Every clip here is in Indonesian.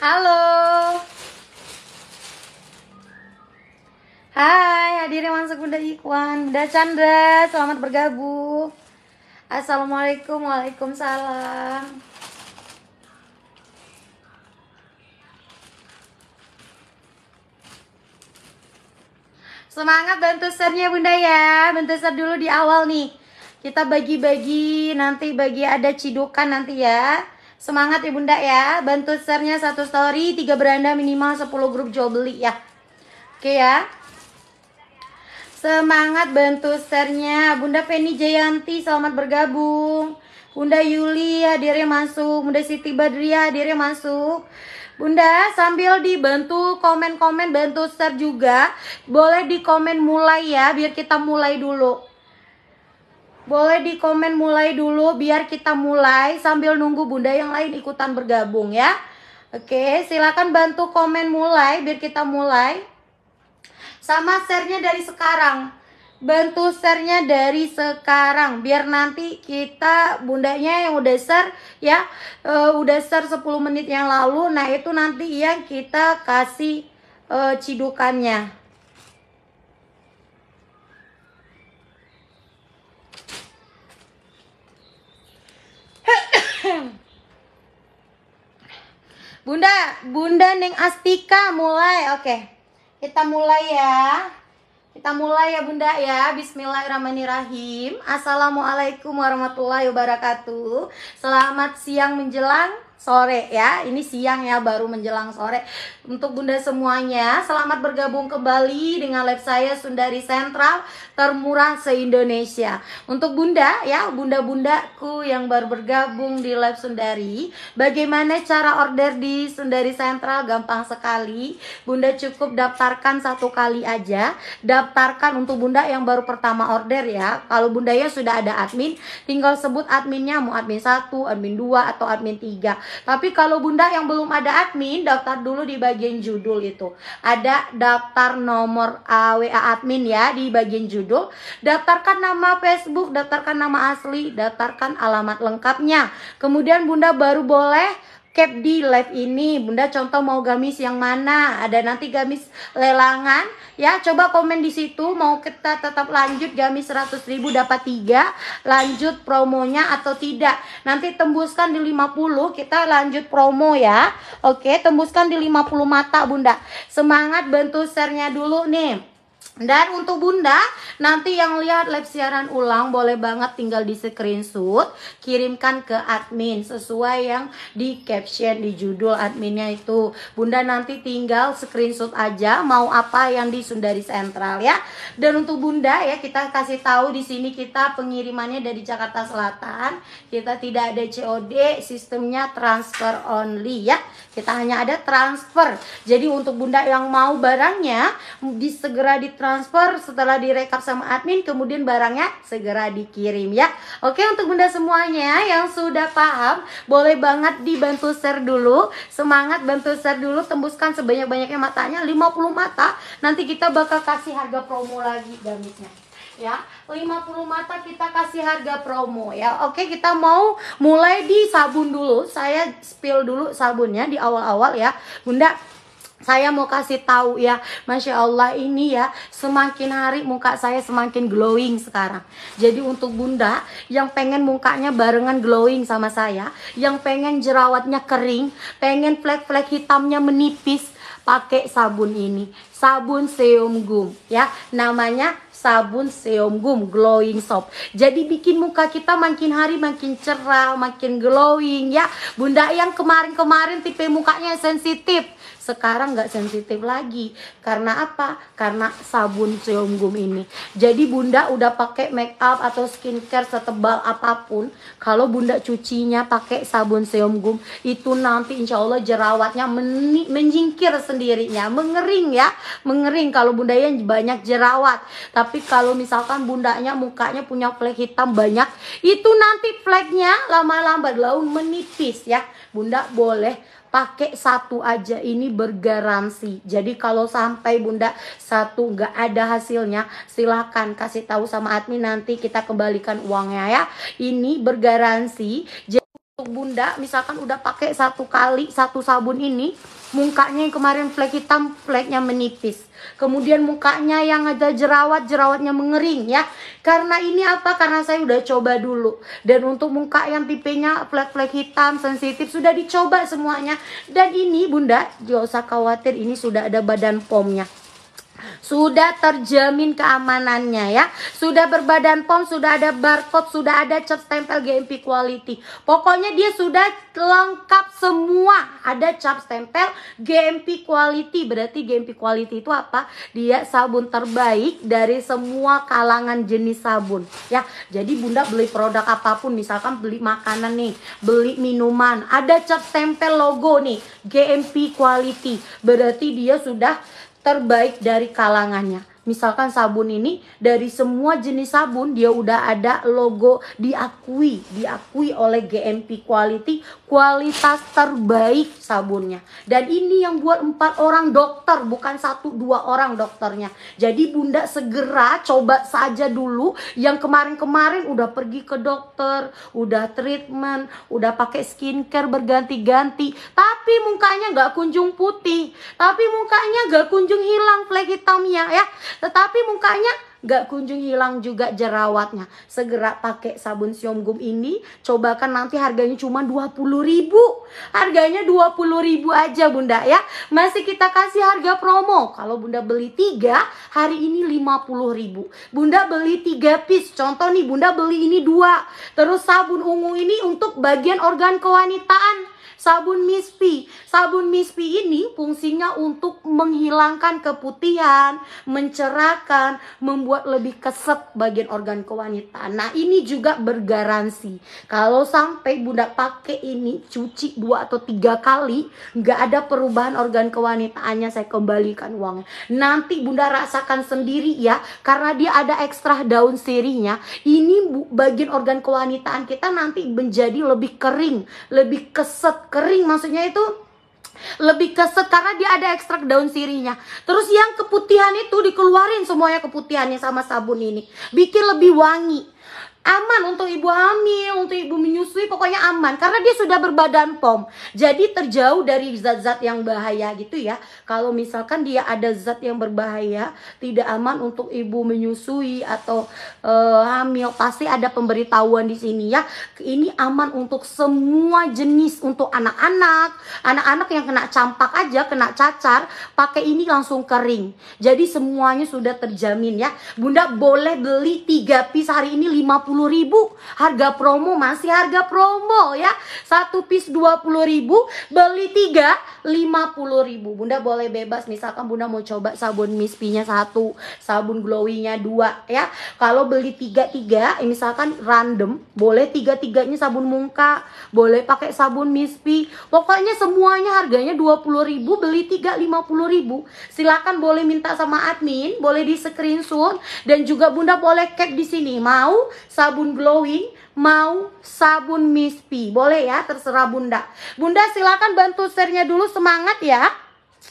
Halo. Hai, hadirin masuk Bunda Ikhwan, Bunda Chandra, selamat bergabung. Assalamualaikum, waalaikumsalam. Semangat bantu share Bunda ya. Bantu ser dulu di awal nih. Kita bagi-bagi nanti bagi ada cidukan nanti ya. Semangat ya bunda ya. Bantu share-nya satu story, tiga beranda minimal 10 grup jual beli ya. Oke ya. Semangat bantu share-nya. Bunda Penny Jayanti, selamat bergabung. Bunda Yuli hadirnya masuk. Bunda Siti Badria hadirnya masuk. Bunda sambil dibantu komen-komen bantu share juga Boleh di komen mulai ya biar kita mulai dulu boleh di komen mulai dulu biar kita mulai sambil nunggu bunda yang lain ikutan bergabung ya. Oke, silakan bantu komen mulai biar kita mulai. Sama sharenya dari sekarang. Bantu sharenya dari sekarang biar nanti kita bundanya yang udah share ya e, udah share 10 menit yang lalu nah itu nanti yang kita kasih e, cidukannya. Bunda, Bunda Neng Astika mulai. Oke. Okay. Kita mulai ya. Kita mulai ya Bunda ya. Bismillahirrahmanirrahim. Assalamualaikum warahmatullahi wabarakatuh. Selamat siang menjelang sore ya. Ini siang ya baru menjelang sore. Untuk Bunda semuanya, selamat bergabung kembali dengan live saya Sundari Sentral termurah se-Indonesia. Untuk Bunda ya, Bunda-bundaku yang baru bergabung di live Sundari, bagaimana cara order di Sundari Sentral? Gampang sekali. Bunda cukup daftarkan satu kali aja. Daftarkan untuk Bunda yang baru pertama order ya. Kalau bunda Bundanya sudah ada admin, tinggal sebut adminnya mau admin 1, admin 2 atau admin 3 tapi kalau Bunda yang belum ada admin, daftar dulu di bagian judul itu. Ada daftar nomor WA admin ya di bagian judul. Daftarkan nama Facebook, daftarkan nama asli, daftarkan alamat lengkapnya. Kemudian Bunda baru boleh Cap di live ini, Bunda contoh mau gamis yang mana? Ada nanti gamis lelangan, ya coba komen di situ. Mau kita tetap lanjut gamis 100.000 dapat tiga, lanjut promonya atau tidak? Nanti tembuskan di 50, kita lanjut promo ya. Oke, tembuskan di 50 mata Bunda. Semangat bantu share dulu nih. Dan untuk bunda, nanti yang lihat live siaran ulang boleh banget tinggal di screenshot, kirimkan ke admin sesuai yang di caption di judul adminnya itu. Bunda nanti tinggal screenshot aja mau apa yang di Sundari Sentral ya. Dan untuk bunda ya kita kasih tahu di sini kita pengirimannya dari Jakarta Selatan. Kita tidak ada COD, sistemnya transfer only ya. Kita hanya ada transfer. Jadi untuk bunda yang mau barangnya disegera ditransfer transfer setelah direkap sama admin kemudian barangnya segera dikirim ya oke untuk bunda semuanya yang sudah paham boleh banget dibantu share dulu semangat bantu share dulu tembuskan sebanyak-banyaknya matanya 50 mata nanti kita bakal kasih harga promo lagi gamisnya ya 50 mata kita kasih harga promo ya oke kita mau mulai di sabun dulu saya spill dulu sabunnya di awal-awal ya bunda saya mau kasih tahu ya, masya Allah ini ya, semakin hari muka saya semakin glowing sekarang. Jadi untuk bunda yang pengen mukanya barengan glowing sama saya, yang pengen jerawatnya kering, pengen flek-flek hitamnya menipis, pakai sabun ini, sabun seum gum ya, namanya sabun seum gum glowing soap. Jadi bikin muka kita makin hari makin cerah, makin glowing ya. Bunda yang kemarin-kemarin tipe mukanya sensitif. Sekarang nggak sensitif lagi. Karena apa? Karena sabun seum ini. Jadi bunda udah pakai make up atau skincare setebal apapun, kalau bunda cucinya pakai sabun seum itu nanti insya Allah jerawatnya meni- menjingkir sendirinya, mengering ya, mengering kalau bunda yang banyak jerawat. Tapi kalau misalkan bundanya mukanya punya flek hitam banyak, itu nanti fleknya lama-lama laun menipis ya. Bunda boleh pakai satu aja ini bergaransi. Jadi kalau sampai Bunda satu nggak ada hasilnya, silahkan kasih tahu sama admin nanti kita kembalikan uangnya ya. Ini bergaransi. Jadi untuk Bunda misalkan udah pakai satu kali satu sabun ini, mukanya yang kemarin flek hitam, fleknya menipis kemudian mukanya yang ada jerawat jerawatnya mengering ya karena ini apa karena saya udah coba dulu dan untuk muka yang tipenya flek-flek hitam sensitif sudah dicoba semuanya dan ini bunda jangan usah khawatir ini sudah ada badan pomnya sudah terjamin keamanannya ya. Sudah berbadan POM, sudah ada barcode, sudah ada cap stempel GMP quality. Pokoknya dia sudah lengkap semua. Ada cap stempel GMP quality. Berarti GMP quality itu apa? Dia sabun terbaik dari semua kalangan jenis sabun ya. Jadi Bunda beli produk apapun misalkan beli makanan nih, beli minuman, ada cap stempel logo nih GMP quality. Berarti dia sudah terbaik dari kalangannya. Misalkan sabun ini dari semua jenis sabun dia udah ada logo diakui, diakui oleh GMP Quality kualitas terbaik sabunnya. Dan ini yang buat empat orang dokter bukan satu dua orang dokternya. Jadi bunda segera coba saja dulu yang kemarin-kemarin udah pergi ke dokter, udah treatment, udah pakai skincare berganti-ganti, tapi mukanya nggak kunjung putih, tapi mukanya nggak kunjung hilang flek hitamnya ya. ya. Tetapi mukanya gak kunjung hilang juga jerawatnya. Segera pakai sabun siomgum ini. Cobakan nanti harganya cuma 20 ribu. Harganya 20 ribu aja bunda ya. Masih kita kasih harga promo. Kalau bunda beli 3, hari ini 50 ribu. Bunda beli 3 piece. Contoh nih bunda beli ini 2. Terus sabun ungu ini untuk bagian organ kewanitaan Sabun mispi. Sabun mispi ini fungsinya untuk menghilangkan keputihan, mencerahkan, membuat lebih keset bagian organ kewanitaan. Nah, ini juga bergaransi. Kalau sampai Bunda pakai ini cuci dua atau tiga kali, nggak ada perubahan organ kewanitaannya, saya kembalikan uangnya. Nanti Bunda rasakan sendiri ya, karena dia ada ekstra daun sirinya. Ini bagian organ kewanitaan kita nanti menjadi lebih kering, lebih keset, kering maksudnya itu lebih keset karena dia ada ekstrak daun sirihnya. Terus yang keputihan itu dikeluarin semuanya keputihannya sama sabun ini. Bikin lebih wangi aman untuk ibu hamil, untuk ibu menyusui pokoknya aman karena dia sudah berbadan pom. Jadi terjauh dari zat-zat yang bahaya gitu ya. Kalau misalkan dia ada zat yang berbahaya, tidak aman untuk ibu menyusui atau e, hamil, pasti ada pemberitahuan di sini ya. Ini aman untuk semua jenis untuk anak-anak. Anak-anak yang kena campak aja, kena cacar, pakai ini langsung kering. Jadi semuanya sudah terjamin ya. Bunda boleh beli 3 pis hari ini 50 ribu Harga promo masih harga promo ya. Satu piece puluh ribu Beli tiga ribu, Bunda boleh bebas misalkan Bunda mau coba sabun mispinya satu, sabun glowingnya dua ya. Kalau beli tiga-tiga misalkan random, boleh tiga-tiganya sabun muka, boleh pakai sabun mispi. Pokoknya semuanya harganya ribu, beli tiga ribu, Silakan boleh minta sama admin, boleh di screenshot dan juga Bunda boleh cap di sini. Mau sabun glowing mau sabun mispi. Boleh ya, terserah Bunda. Bunda silakan bantu share dulu semangat ya.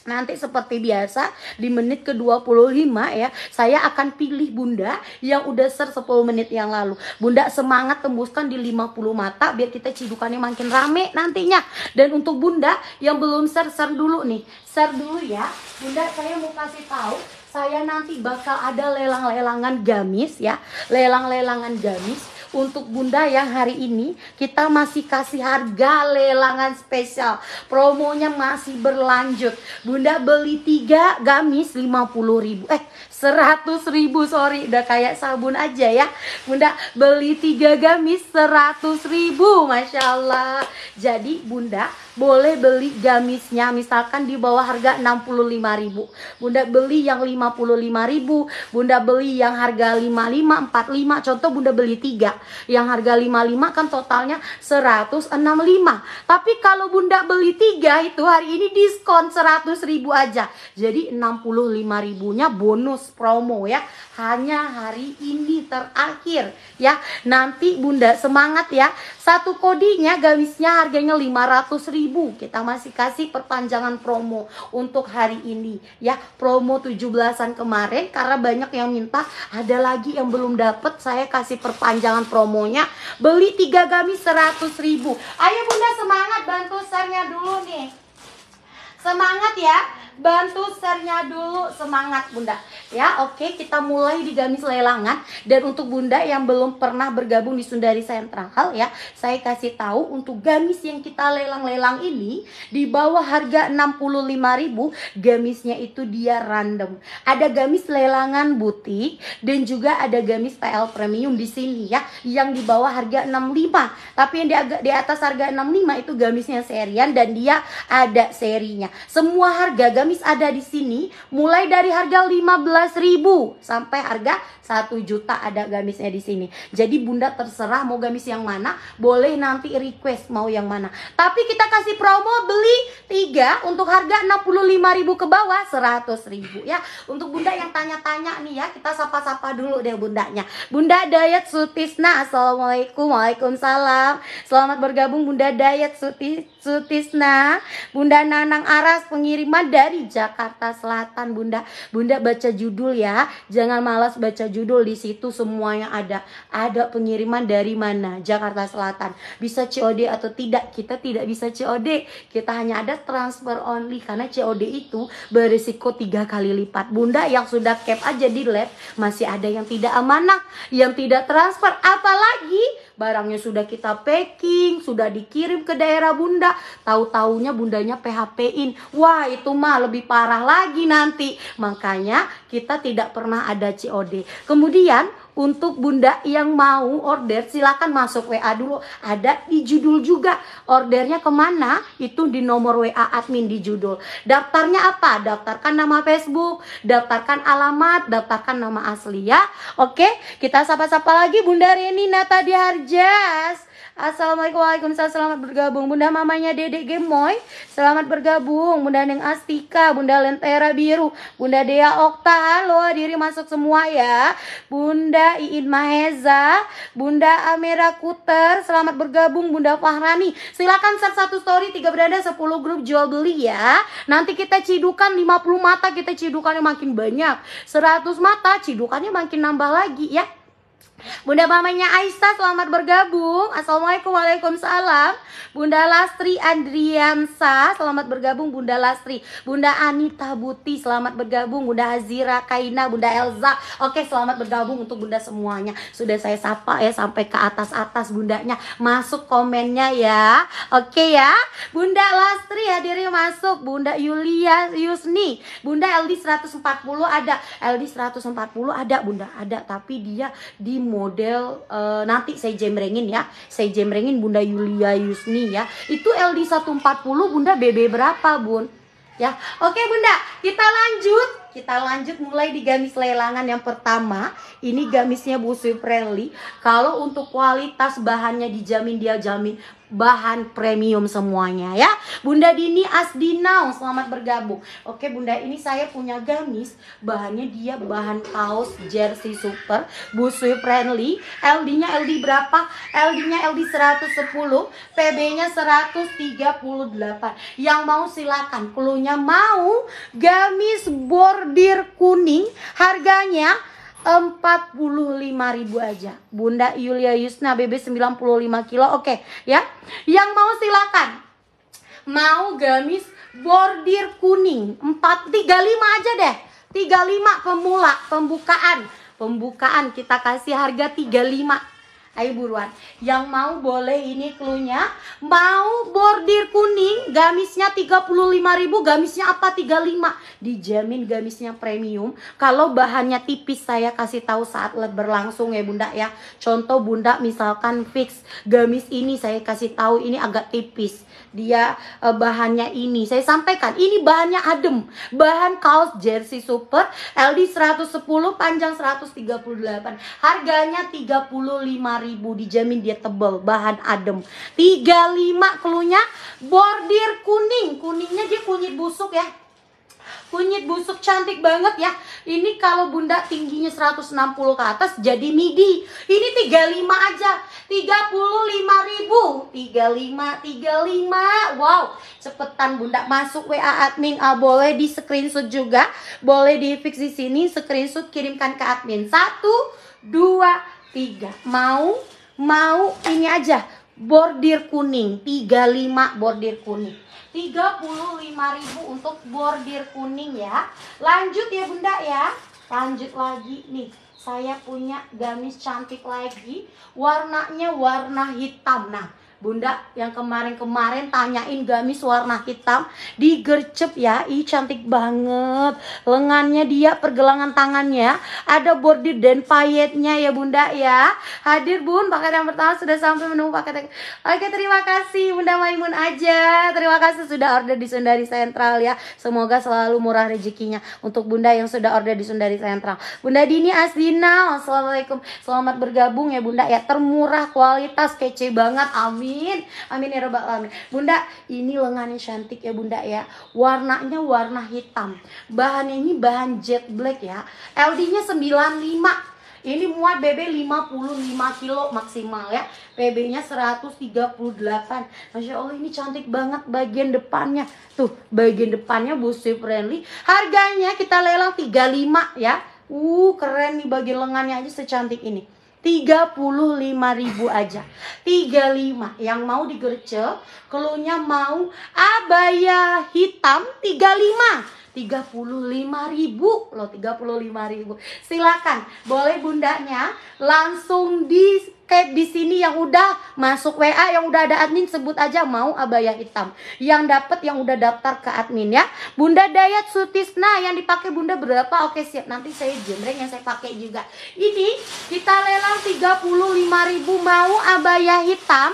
Nanti seperti biasa di menit ke-25 ya Saya akan pilih bunda yang udah share 10 menit yang lalu Bunda semangat tembuskan di 50 mata Biar kita cidukannya makin rame nantinya Dan untuk bunda yang belum share, share dulu nih Share dulu ya Bunda saya mau kasih tahu saya nanti bakal ada lelang-lelangan gamis ya Lelang-lelangan gamis untuk Bunda yang hari ini kita masih kasih harga lelangan spesial. Promonya masih berlanjut. Bunda beli tiga gamis 50 ribu. Eh, seratus ribu sorry udah kayak sabun aja ya bunda beli tiga gamis seratus ribu masya allah jadi bunda boleh beli gamisnya misalkan di bawah harga 65.000. Bunda beli yang 55.000, Bunda beli yang harga 55, 45. Contoh Bunda beli 3. Yang harga 55 kan totalnya 165. Tapi kalau Bunda beli 3 itu hari ini diskon 100.000 aja. Jadi 65.000-nya bonus promo ya. Hanya hari ini terakhir ya. Nanti Bunda semangat ya. Satu kodinya gamisnya harganya ribu Kita masih kasih perpanjangan promo untuk hari ini ya. Promo 17-an kemarin karena banyak yang minta ada lagi yang belum dapat saya kasih perpanjangan promonya. Beli 3 gamis ribu Ayo Bunda semangat bantu sarnya dulu nih. Semangat ya bantu share dulu semangat Bunda ya oke okay, kita mulai di gamis lelangan dan untuk Bunda yang belum pernah bergabung di Sundari Sentral ya saya kasih tahu untuk gamis yang kita lelang-lelang ini di bawah harga 65.000 gamisnya itu dia random ada gamis lelangan butik dan juga ada gamis PL premium di sini ya yang di bawah harga 65 tapi yang di, di atas harga 65 itu gamisnya serian dan dia ada serinya semua harga gamis Gamis ada di sini mulai dari harga 15.000 sampai harga 1 juta ada gamisnya di sini. Jadi Bunda terserah mau gamis yang mana, boleh nanti request mau yang mana. Tapi kita kasih promo beli 3 untuk harga 65.000 ke bawah 100.000 ya. Untuk Bunda yang tanya-tanya nih ya, kita sapa-sapa dulu deh bundanya. Bunda Dayat Sutisna, Assalamualaikum, Waalaikumsalam. Selamat bergabung Bunda Dayat Sutisna. Sutisna, Bunda Nanang Aras pengiriman dari Jakarta Selatan, Bunda. Bunda baca judul ya, jangan malas baca judul di situ semuanya ada. Ada pengiriman dari mana? Jakarta Selatan. Bisa COD atau tidak? Kita tidak bisa COD. Kita hanya ada transfer only karena COD itu berisiko tiga kali lipat. Bunda yang sudah cap aja di lab masih ada yang tidak amanah, yang tidak transfer, apalagi barangnya sudah kita packing, sudah dikirim ke daerah bunda, tahu-taunya bundanya PHP-in. Wah, itu mah lebih parah lagi nanti. Makanya kita tidak pernah ada COD. Kemudian untuk bunda yang mau order silakan masuk WA dulu ada di judul juga ordernya kemana itu di nomor WA admin di judul daftarnya apa daftarkan nama Facebook daftarkan alamat daftarkan nama asli ya oke kita sapa-sapa lagi bunda Reni Nata Diharjas Assalamualaikum Waalaikumsalam Selamat bergabung Bunda mamanya Dede Gemoy Selamat bergabung Bunda Neng Astika Bunda Lentera Biru Bunda Dea Okta Halo diri masuk semua ya Bunda Iin Maheza Bunda amera Kuter Selamat bergabung Bunda Fahrani Silahkan share satu story tiga berada 10 grup jual beli ya Nanti kita cidukan 50 mata Kita cidukannya makin banyak 100 mata cidukannya makin nambah lagi ya Bunda mamanya Aisyah selamat bergabung Assalamualaikum Waalaikumsalam Bunda Lastri Andriansa selamat bergabung Bunda Lastri Bunda Anita Buti selamat bergabung Bunda Hazira Kaina Bunda Elza Oke selamat bergabung untuk Bunda semuanya Sudah saya sapa ya sampai ke atas-atas Bundanya Masuk komennya ya Oke ya Bunda Lastri hadiri masuk Bunda Yulia Yusni Bunda LD 140 ada LD 140 ada Bunda ada tapi dia di model uh, nanti saya jemrengin ya. Saya jemrengin Bunda Yulia Yusni ya. Itu LD 140 Bunda BB berapa, Bun? Ya. Oke, Bunda, kita lanjut kita lanjut mulai di gamis lelangan yang pertama. Ini gamisnya Bu friendly Kalau untuk kualitas bahannya dijamin dia jamin bahan premium semuanya ya. Bunda Dini Asdinau selamat bergabung. Oke Bunda ini saya punya gamis bahannya dia bahan kaos jersey super busui friendly. LD-nya LD berapa? LD-nya LD 110, PB-nya 138. Yang mau silakan, kulunya mau gamis bor bordir kuning harganya 45.000 aja. Bunda Yulia Yusna BB 95 kilo. Oke, okay, ya. Yang mau silakan. Mau gamis bordir kuning 435 aja deh. 35 pemula, pembukaan. Pembukaan kita kasih harga 35 Ayo buruan. Yang mau boleh ini klunya. Mau bordir kuning, gamisnya ribu, gamisnya apa 35. Dijamin gamisnya premium. Kalau bahannya tipis saya kasih tahu saat berlangsung ya Bunda ya. Contoh Bunda misalkan fix gamis ini saya kasih tahu ini agak tipis dia uh, bahannya ini. Saya sampaikan, ini bahannya adem. Bahan kaos jersey super LD 110 panjang 138. Harganya 35.000 dijamin dia tebel, bahan adem. 35 kelunya bordir kuning. Kuningnya dia kunyit busuk ya Kunyit busuk cantik banget ya. Ini kalau bunda tingginya 160 ke atas jadi midi. Ini 35 aja. 35 ribu. 35, 35. Wow, cepetan bunda masuk WA admin. Ah, boleh di screenshot juga. Boleh di fix di sini. Screenshot kirimkan ke admin. Satu, dua, tiga. Mau? Mau ini aja. Bordir kuning. 35 bordir kuning ribu untuk bordir kuning ya. Lanjut ya Bunda ya. Lanjut lagi nih. Saya punya gamis cantik lagi. Warnanya warna hitam. Nah, Bunda yang kemarin-kemarin tanyain gamis warna hitam digercep ya. Ih cantik banget. Lengannya dia pergelangan tangannya ada bordir dan payetnya ya Bunda ya. Hadir Bun, paket yang pertama sudah sampai menunggu paket. Yang... Oke, terima kasih Bunda Maimun aja. Terima kasih sudah order di Sundari Sentral ya. Semoga selalu murah rezekinya untuk Bunda yang sudah order di Sundari Sentral. Bunda Dini Asdina, Assalamualaikum. Selamat bergabung ya Bunda ya. Termurah, kualitas kece banget. Amin. Amin. Amin ya robbal alamin. Bunda, ini lengannya cantik ya Bunda ya. Warnanya warna hitam. Bahannya ini bahan jet black ya. LD-nya 95. Ini muat BB 55 kilo maksimal ya. BB-nya 138. Masya Allah ini cantik banget bagian depannya. Tuh, bagian depannya busui friendly. Harganya kita lelang 35 ya. Uh, keren nih bagian lengannya aja secantik ini. 35 ribu aja 35 yang mau digerce keluarnya mau abaya hitam 35 35 ribu loh 35 ribu silakan boleh bundanya langsung di kayak di sini yang udah masuk WA yang udah ada admin sebut aja mau abaya hitam. Yang dapat yang udah daftar ke admin ya. Bunda Dayat Sutisna yang dipakai Bunda berapa? Oke siap. Nanti saya jembreng yang saya pakai juga. Ini kita lelang 35.000 mau abaya hitam.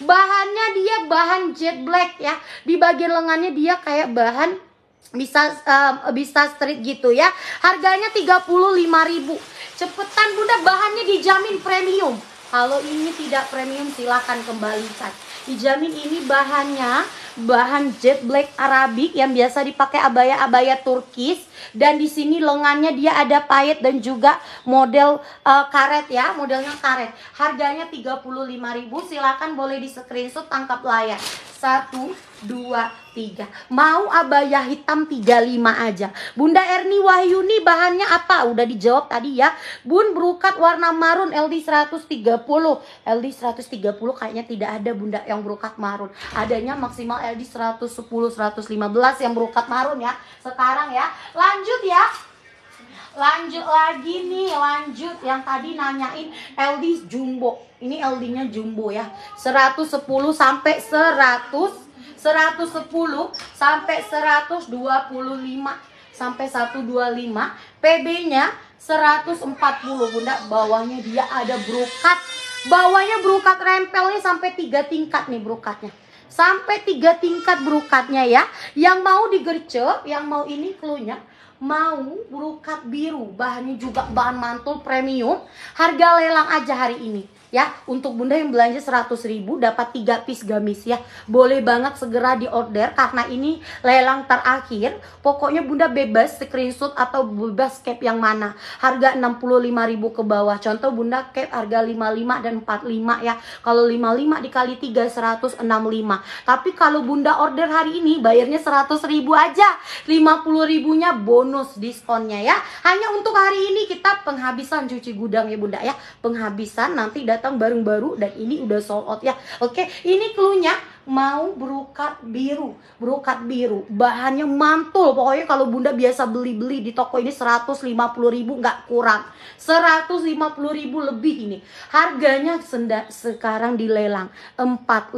Bahannya dia bahan jet black ya. Di bagian lengannya dia kayak bahan bisa um, bisa street gitu ya. Harganya 35.000. Cepetan Bunda bahannya dijamin premium. Kalau ini tidak premium silahkan cat. Dijamin ini bahannya bahan jet black Arabic yang biasa dipakai abaya-abaya Turkis dan di sini lengannya dia ada payet dan juga model uh, karet ya, modelnya karet. Harganya 35.000, silakan boleh di screenshot tangkap layar. 1 2 tiga mau abaya hitam 35 aja Bunda Erni Wahyuni bahannya apa udah dijawab tadi ya Bun brokat warna marun LD 130 LD 130 kayaknya tidak ada Bunda yang brokat marun adanya maksimal LD 110 115 yang brokat marun ya sekarang ya lanjut ya lanjut lagi nih lanjut yang tadi nanyain LD jumbo ini LD nya jumbo ya 110 sampai 100 110 sampai 125 sampai 125 PB-nya 140 Bunda bawahnya dia ada brokat bawahnya brokat rempelnya sampai tiga tingkat nih brokatnya sampai tiga tingkat brokatnya ya yang mau digercep yang mau ini klunya mau brokat biru bahannya juga bahan mantul premium harga lelang aja hari ini ya untuk bunda yang belanja 100 ribu dapat 3 piece gamis ya boleh banget segera di order karena ini lelang terakhir pokoknya bunda bebas screenshot atau bebas cap yang mana harga 65 ribu ke bawah contoh bunda cap harga 55 dan 45 ya kalau 55 dikali 3 165 tapi kalau bunda order hari ini bayarnya 100 ribu aja 50 ribunya bonus diskonnya ya hanya untuk hari ini kita penghabisan cuci gudang ya bunda ya penghabisan nanti datang datang bareng baru dan ini udah sold out ya. Oke, ini klunya mau brokat biru brokat biru bahannya mantul pokoknya kalau bunda biasa beli-beli di toko ini 150 ribu nggak kurang 150 ribu lebih ini harganya senda, sekarang dilelang 45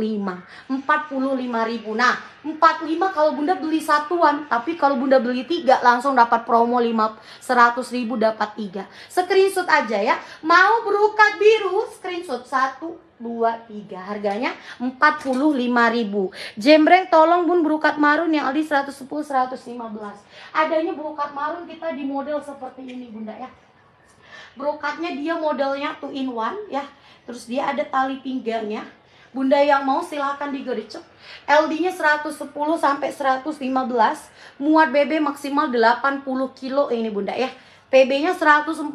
45 ribu nah 45 kalau bunda beli satuan tapi kalau bunda beli tiga langsung dapat promo 5 100 ribu dapat tiga screenshot aja ya mau brokat biru screenshot satu dua, tiga. Harganya empat puluh lima ribu. Jembreng tolong bun burukat marun yang Aldi seratus sepuluh seratus lima belas. Adanya burukat marun kita di model seperti ini bunda ya. brokatnya dia modelnya two in one ya. Terus dia ada tali pinggangnya. Bunda yang mau silahkan digericep. LD-nya 110 sampai 115. Muat BB maksimal 80 kilo ini bunda ya. PB-nya 140,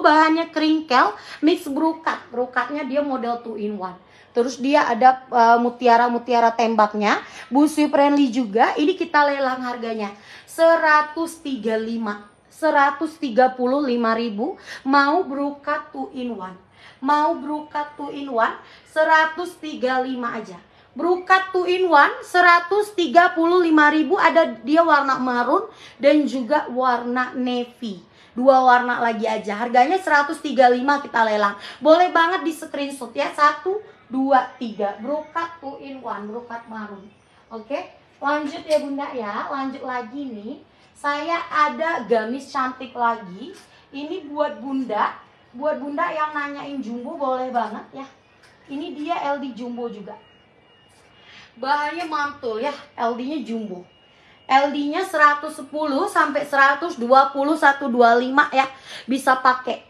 bahannya kringkel, mix brokat. Brokatnya dia model 2 in 1. Terus dia ada eh, mutiara-mutiara uh, tembaknya, busi friendly juga. Ini kita lelang harganya 135. ribu. mau brokat 2 in 1. Mau brokat 2 in 1 135 aja. Brokat 2 in 1 ribu. ada dia warna marun dan juga warna navy dua warna lagi aja. Harganya 135 kita lelang. Boleh banget di screenshot ya. Satu, dua, tiga. Brokat two in one, brokat marun. Oke, lanjut ya bunda ya. Lanjut lagi nih. Saya ada gamis cantik lagi. Ini buat bunda. Buat bunda yang nanyain jumbo boleh banget ya. Ini dia LD jumbo juga. Bahannya mantul ya, LD-nya jumbo. LD-nya 110 sampai 120 125 ya bisa pakai.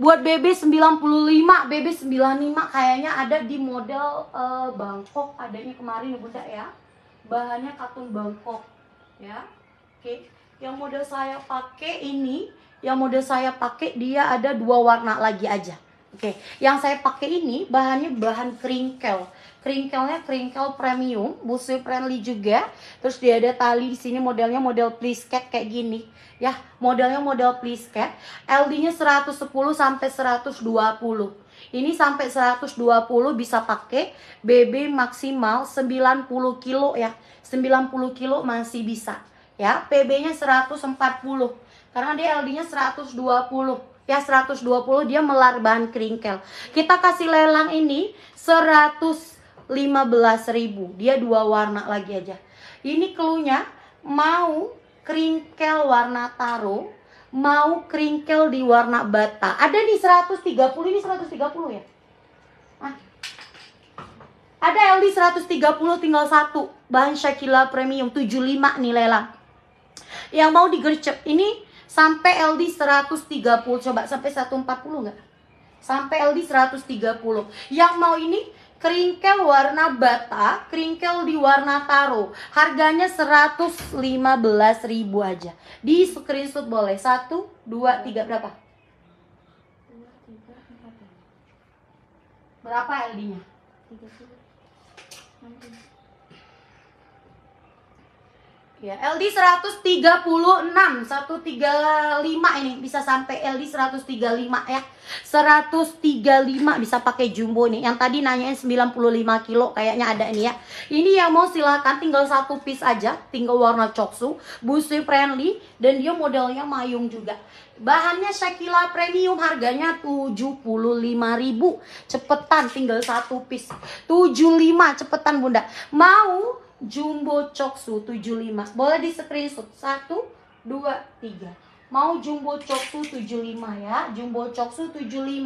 Buat BB 95, BB 95 kayaknya ada di model uh, Bangkok adanya kemarin ya, Bunda ya. Bahannya katun Bangkok ya. Oke. Yang model saya pakai ini, yang model saya pakai dia ada dua warna lagi aja. Oke, yang saya pakai ini bahannya bahan kringkel kringkelnya kringkel premium, busui friendly juga. Terus dia ada tali di sini modelnya model please cat kayak gini. Ya, modelnya model please cat. LD-nya 110 sampai 120. Ini sampai 120 bisa pakai BB maksimal 90 kilo ya. 90 kilo masih bisa ya. PB-nya 140. Karena dia LD-nya 120 ya 120 dia melar bahan kringkel Kita kasih lelang ini 100 15.000. Dia dua warna lagi aja. Ini keluhnya mau kringkel warna taro, mau kringkel di warna bata. Ada di 130, ini 130 ya? Ah. Ada LD 130 tinggal satu. Bahan Shakila Premium 75 nih lelang. Yang mau digercep ini sampai LD 130 coba sampai 140 enggak Sampai LD 130. Yang mau ini Keringkel warna bata, keringkel di warna taro. Harganya 115 ribu aja. Di screenshot boleh. Satu, dua, tiga, berapa? Berapa LD-nya? 30. Ya, LD 136, 135 ini bisa sampai LD 135 ya. 135 bisa pakai jumbo nih. Yang tadi nanyain 95 kilo kayaknya ada ini ya. Ini yang mau silahkan tinggal satu piece aja, tinggal warna coksu, busui friendly dan dia modelnya mayung juga. Bahannya Shakila Premium harganya 75.000. Cepetan tinggal satu piece. 75 cepetan Bunda. Mau Jumbo coksu 75. Boleh di screenshot 1 2 3. Mau Jumbo coksu 75 ya. Jumbo coksu 75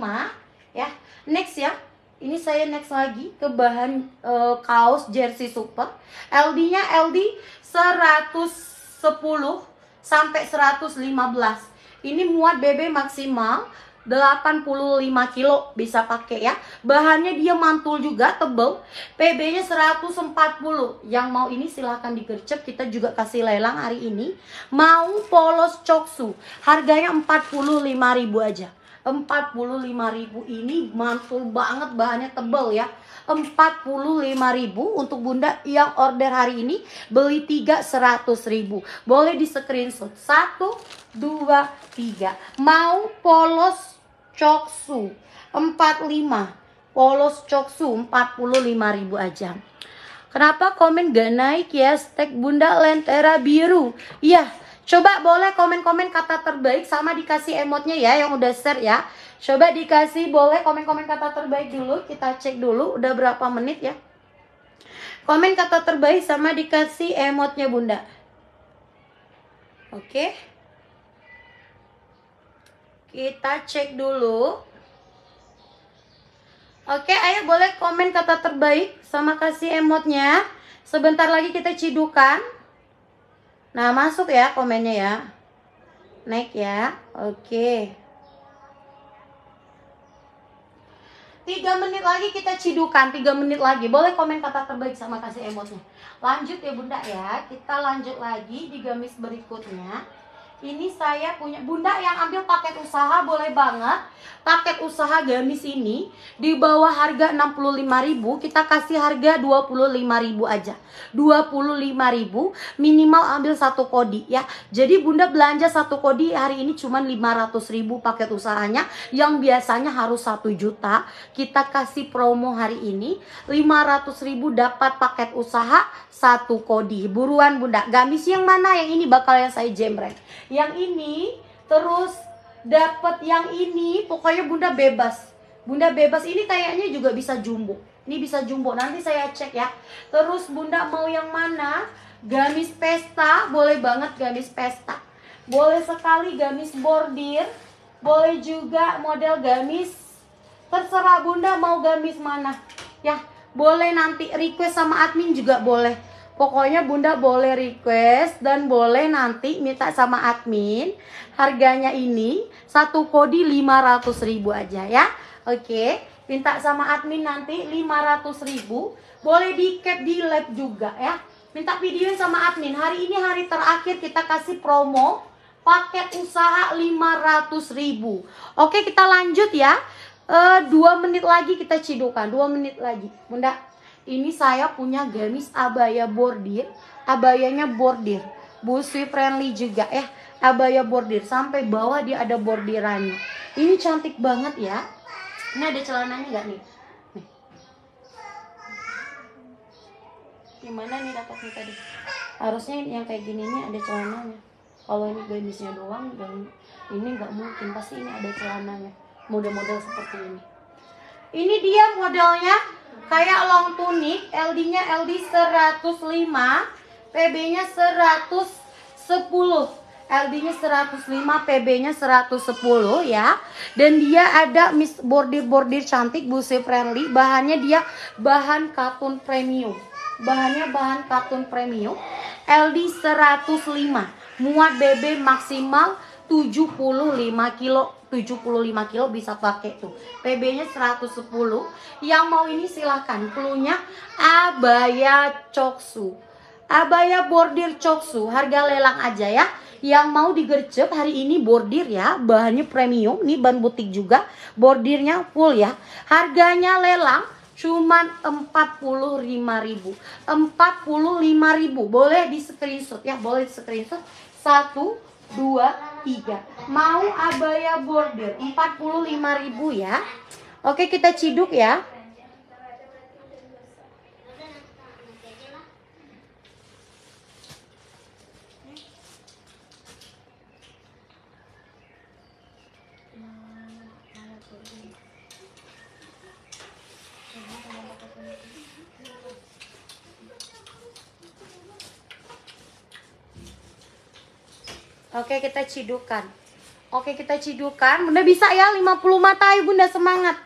ya. Next ya. Ini saya next lagi ke bahan e, kaos jersey super. LD-nya LD 110 sampai 115. Ini muat BB maksimal 85 kilo bisa pakai ya bahannya dia mantul juga tebel PB nya 140 yang mau ini silahkan digercep kita juga kasih lelang hari ini mau polos coksu harganya 45 ribu aja 45 ribu ini mantul banget bahannya tebel ya 45.000 untuk bunda yang order hari ini beli 3 ribu boleh di screenshot 1 2 3 mau polos Coksu 45 polos Coksu 45 ribu aja Kenapa komen gak naik ya stek bunda lentera biru Iya coba boleh komen-komen kata terbaik sama dikasih emotnya ya yang udah share ya Coba dikasih boleh komen-komen kata terbaik dulu Kita cek dulu udah berapa menit ya Komen kata terbaik sama dikasih emotnya bunda Oke okay. Kita cek dulu. Oke, ayo boleh komen kata terbaik sama kasih emotnya. Sebentar lagi kita cidukan. Nah, masuk ya komennya ya. Naik ya. Oke. Tiga menit lagi kita cidukan, tiga menit lagi. Boleh komen kata terbaik sama kasih emotnya. Lanjut ya Bunda ya. Kita lanjut lagi di gamis berikutnya ini saya punya bunda yang ambil paket usaha boleh banget paket usaha gamis ini di bawah harga 65.000 kita kasih harga 25.000 aja 25.000 minimal ambil satu kodi ya jadi bunda belanja satu kodi hari ini cuma 500.000 paket usahanya yang biasanya harus satu juta kita kasih promo hari ini 500.000 dapat paket usaha satu kodi. Buruan bunda, gamis yang mana? Yang ini bakal yang saya jemret. Yang ini terus dapat yang ini, pokoknya bunda bebas. Bunda bebas ini kayaknya juga bisa jumbo. Ini bisa jumbo, nanti saya cek ya. Terus bunda mau yang mana? Gamis pesta, boleh banget gamis pesta. Boleh sekali gamis bordir, boleh juga model gamis. Terserah bunda mau gamis mana. Ya, boleh nanti request sama admin juga boleh Pokoknya Bunda boleh request dan boleh nanti minta sama admin. Harganya ini satu kodi ribu aja ya. Oke, minta sama admin nanti 500 ribu Boleh di cap di lab juga ya. Minta video sama admin. Hari ini hari terakhir kita kasih promo paket usaha 500 ribu Oke, kita lanjut ya. E, dua menit lagi kita cidukan, dua menit lagi. Bunda ini saya punya gamis abaya bordir abayanya bordir busui friendly juga ya abaya bordir sampai bawah dia ada bordirannya ini cantik banget ya ini ada celananya nggak nih nih gimana nih dapatnya tadi harusnya yang kayak gini ini ada celananya kalau ini gamisnya doang dan ini nggak mungkin pasti ini ada celananya model-model seperti ini ini dia modelnya Kayak long tunic, LD-nya LD 105, PB-nya 110. LD-nya 105, PB-nya 110 ya. Dan dia ada mis bordir-bordir cantik, busi friendly. Bahannya dia bahan katun premium. Bahannya bahan katun premium. LD 105. Muat BB maksimal 75 kilo 75 kilo bisa pakai tuh PB-nya 110 yang mau ini silahkan klunya abaya coksu abaya bordir coksu harga lelang aja ya yang mau digercep hari ini bordir ya bahannya premium ini ban butik juga bordirnya full ya harganya lelang cuman 45.000 45.000 boleh di screenshot ya boleh di screenshot 1 2 tiga Mau abaya bordir 45.000 ya. Oke, kita ciduk ya. Oke kita cidukan Oke kita cidukan Bunda bisa ya 50 mata ayo bunda semangat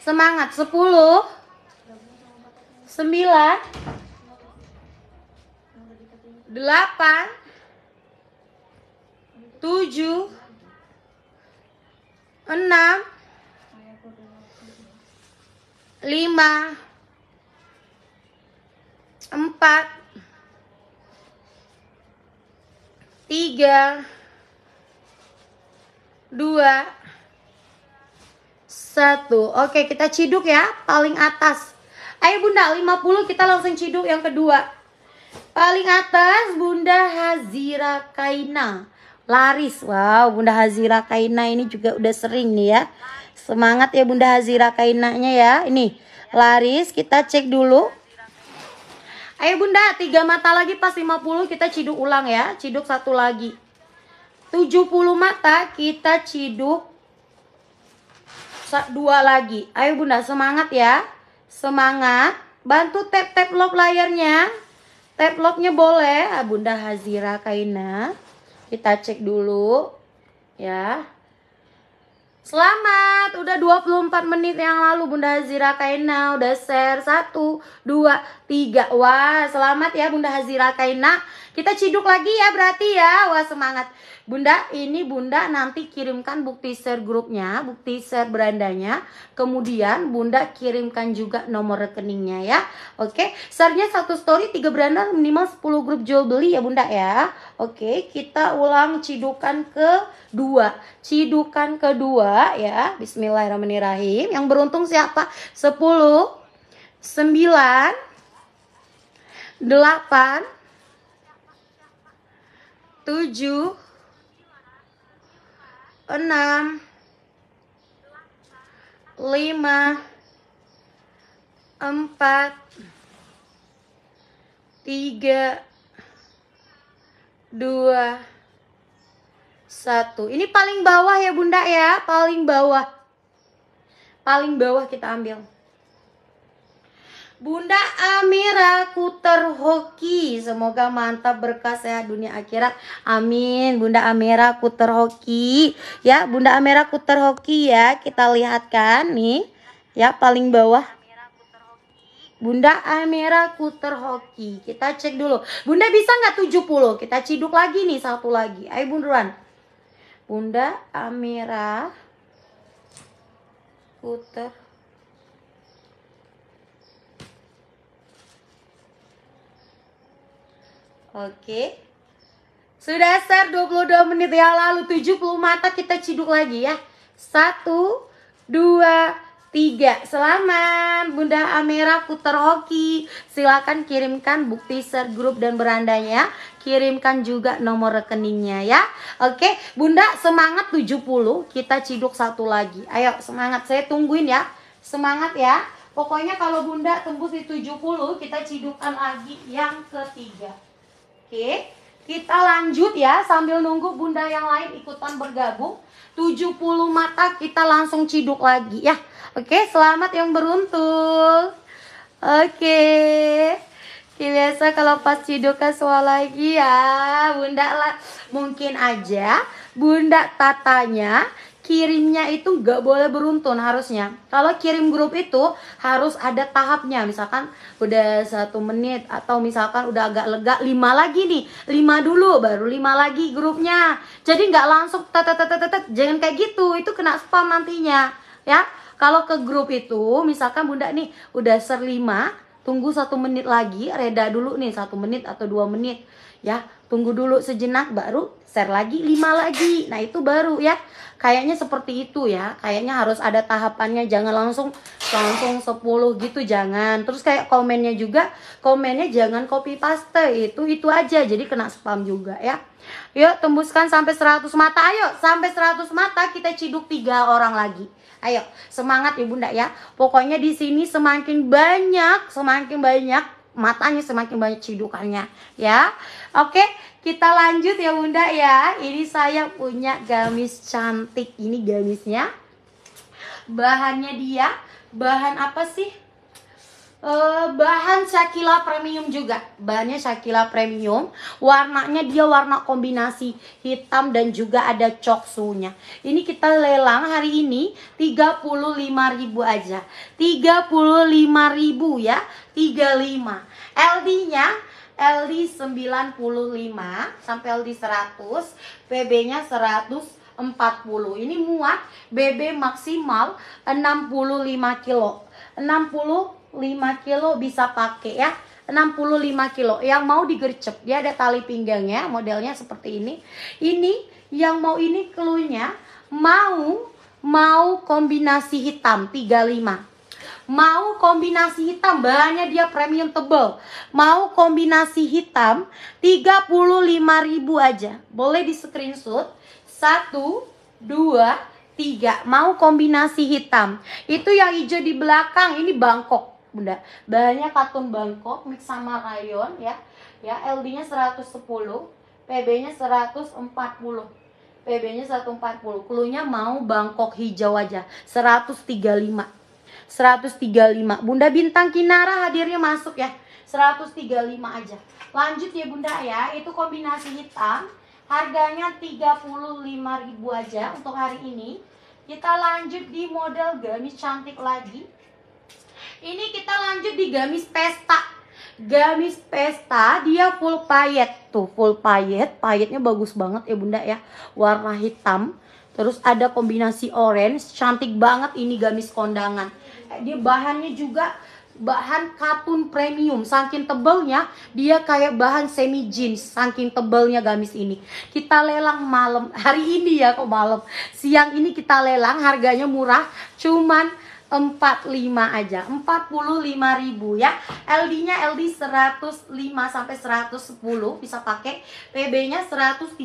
Semangat 10 9 8 7 6 5 4 tiga, dua, satu. Oke, kita ciduk ya, paling atas. Ayo Bunda, 50 kita langsung ciduk yang kedua. Paling atas Bunda Hazira Kaina. Laris, wow Bunda Hazira Kaina ini juga udah sering nih ya. Semangat ya Bunda Hazira Kainanya ya. Ini, laris kita cek dulu. Ayo bunda, tiga mata lagi pas 50 kita ciduk ulang ya. Ciduk satu lagi. 70 mata kita ciduk dua lagi. Ayo bunda, semangat ya. Semangat. Bantu tap-tap lock layarnya. Tap locknya boleh. Ah, bunda Hazira Kaina. Kita cek dulu. Ya. Selamat, udah 24 menit yang lalu Bunda Hazira Kaina udah share 1, 2, 3 Wah, selamat ya Bunda Hazira Kaina Kita ciduk lagi ya berarti ya Wah, semangat Bunda, ini Bunda nanti kirimkan bukti share grupnya, bukti share berandanya. Kemudian Bunda kirimkan juga nomor rekeningnya ya. Oke, share satu story, tiga beranda, minimal 10 grup jual beli ya Bunda ya. Oke, kita ulang cidukan kedua. Cidukan kedua ya. Bismillahirrahmanirrahim. Yang beruntung siapa? 10, 9, 8, 7, enam, lima, empat, tiga, dua, satu. Ini paling bawah ya bunda ya, paling bawah. Paling bawah kita ambil. Bunda Amira Kuter Hoki. Semoga mantap berkah sehat ya, dunia akhirat. Amin. Bunda Amira Kuter Hoki. Ya, Bunda Amira Kuter Hoki ya. Kita lihat kan nih. Ya, paling bawah. Bunda Amira Kuter Hoki. Kita cek dulu. Bunda bisa nggak 70? Kita ciduk lagi nih satu lagi. Ayo bunduran. Bunda Amira Kuter Oke. Sudah share 22 menit yang lalu 70 mata kita ciduk lagi ya. 1 2 3. Selamat Bunda Amera putar hoki. Silakan kirimkan bukti ser grup dan berandanya. Ya. Kirimkan juga nomor rekeningnya ya. Oke, Bunda semangat 70. Kita ciduk satu lagi. Ayo semangat. Saya tungguin ya. Semangat ya. Pokoknya kalau Bunda tembus di 70, kita cidukkan lagi yang ketiga. Oke, kita lanjut ya sambil nunggu bunda yang lain ikutan bergabung. 70 mata kita langsung ciduk lagi ya. Oke, selamat yang beruntung. Oke. biasa kalau pas ciduk ke lagi ya. Bunda lah mungkin aja Bunda tatanya kirimnya itu nggak boleh beruntun harusnya. Kalau kirim grup itu harus ada tahapnya, misalkan udah satu menit atau misalkan udah agak lega lima lagi nih, lima dulu baru lima lagi grupnya. Jadi nggak langsung tetetetetet, jangan kayak gitu, itu kena spam nantinya, ya. Kalau ke grup itu, misalkan bunda nih udah ser lima, tunggu satu menit lagi, reda dulu nih satu menit atau dua menit, ya tunggu dulu sejenak baru share lagi lima lagi nah itu baru ya kayaknya seperti itu ya kayaknya harus ada tahapannya jangan langsung langsung 10 gitu jangan terus kayak komennya juga komennya jangan copy paste itu itu aja jadi kena spam juga ya yuk tembuskan sampai 100 mata ayo sampai 100 mata kita ciduk tiga orang lagi ayo semangat ibunda ya pokoknya di sini semakin banyak semakin banyak matanya semakin banyak cidukannya ya oke kita lanjut ya bunda ya ini saya punya gamis cantik ini gamisnya bahannya dia bahan apa sih Uh, bahan Shakila Premium juga Bahannya Shakila Premium Warnanya dia warna kombinasi hitam dan juga ada coksunya Ini kita lelang hari ini 35.000 aja 35.000 ya 35 LD-nya LD 95 sampai LD 100, PB-nya 140. Ini muat BB maksimal 65 kilo. 65 kilo bisa pakai ya. 65 kilo yang mau digercep dia ada tali pinggangnya ya, modelnya seperti ini ini yang mau ini keluarnya mau mau kombinasi hitam 35 Mau kombinasi hitam, bahannya dia premium tebal. Mau kombinasi hitam, 35.000 aja. Boleh di screenshot. Satu, dua, tiga. Mau kombinasi hitam. Itu yang hijau di belakang, ini Bangkok. Bunda, bahannya katun Bangkok mix sama rayon ya. Ya, LD-nya 110, PB-nya 140. PB-nya 140. Klunya mau Bangkok hijau aja, 135 135. Bunda Bintang Kinara hadirnya masuk ya. 135 aja. Lanjut ya Bunda ya, itu kombinasi hitam. Harganya 35 ribu aja untuk hari ini. Kita lanjut di model gamis cantik lagi. Ini kita lanjut di gamis pesta gamis pesta dia full payet tuh full payet payetnya bagus banget ya bunda ya warna hitam terus ada kombinasi orange cantik banget ini gamis kondangan dia bahannya juga bahan katun premium saking tebelnya dia kayak bahan semi jeans saking tebelnya gamis ini kita lelang malam hari ini ya kok malam siang ini kita lelang harganya murah cuman 45 aja 45 ribu ya LD-nya LD 105 sampai 110 bisa pakai PB-nya 135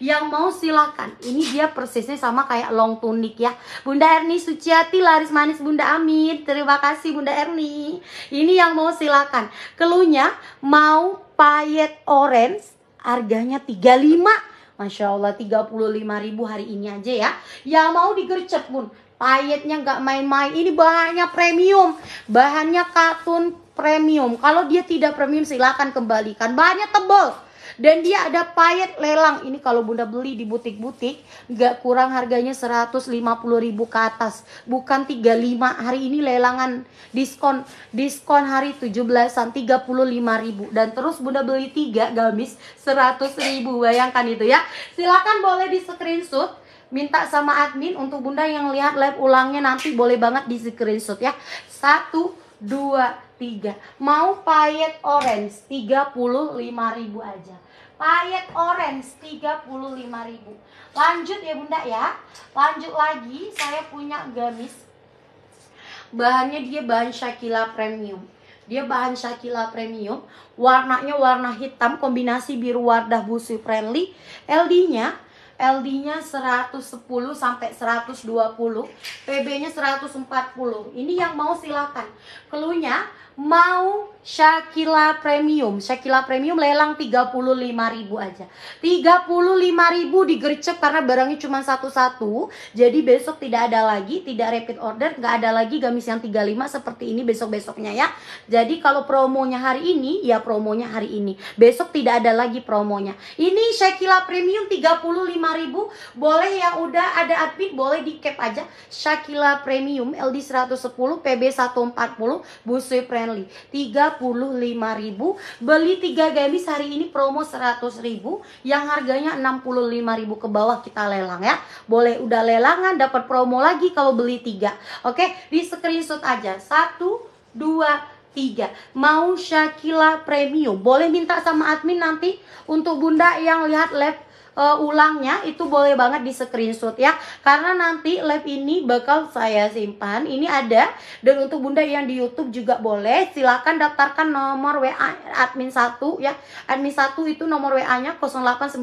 yang mau silakan ini dia persisnya sama kayak long tunik ya Bunda Erni Suciati laris manis Bunda Amin terima kasih Bunda Erni ini yang mau silakan keluhnya mau payet orange harganya 35 Masya Allah 35 ribu hari ini aja ya yang mau digercep pun Payetnya nggak main-main. Ini bahannya premium. Bahannya katun premium. Kalau dia tidak premium silahkan kembalikan. Bahannya tebal. Dan dia ada payet lelang. Ini kalau bunda beli di butik-butik nggak kurang harganya 150 ribu ke atas. Bukan 35. Hari ini lelangan diskon. Diskon hari 17-an 35 ribu. Dan terus bunda beli 3 gamis 100 ribu. Bayangkan itu ya. Silahkan boleh di screenshot minta sama admin untuk bunda yang lihat live ulangnya nanti boleh banget di screenshot ya satu dua tiga mau payet orange tiga puluh lima ribu aja payet orange tiga puluh lima ribu lanjut ya bunda ya lanjut lagi saya punya gamis bahannya dia bahan Shakila premium dia bahan Shakila premium warnanya warna hitam kombinasi biru wardah busi friendly LD nya LD-nya 110 sampai 120, PB-nya 140. Ini yang mau silakan. Keluhnya mau Shakila Premium. Shakila Premium lelang 35.000 aja. 35.000 digercep karena barangnya cuma satu-satu. Jadi besok tidak ada lagi, tidak rapid order, nggak ada lagi gamis yang 35 seperti ini besok-besoknya ya. Jadi kalau promonya hari ini, ya promonya hari ini. Besok tidak ada lagi promonya. Ini Shakila Premium 35.000. Boleh yang udah ada admin boleh di cap aja. Shakila Premium LD 110 PB 140 Busui Friendly. 30 35.000 beli 3 gamis hari ini promo 100.000 yang harganya 65.000 ke bawah kita lelang ya boleh udah lelangan dapat promo lagi kalau beli 3 oke di screenshot aja 1 2 3 mau Shakila premium boleh minta sama admin nanti untuk bunda yang lihat live uh, ulangnya itu boleh banget di screenshot ya karena nanti live ini bakal saya simpan ini ada dan untuk bunda yang di YouTube juga boleh silahkan daftarkan nomor WA admin 1 ya admin 1 itu nomor WA nya 0819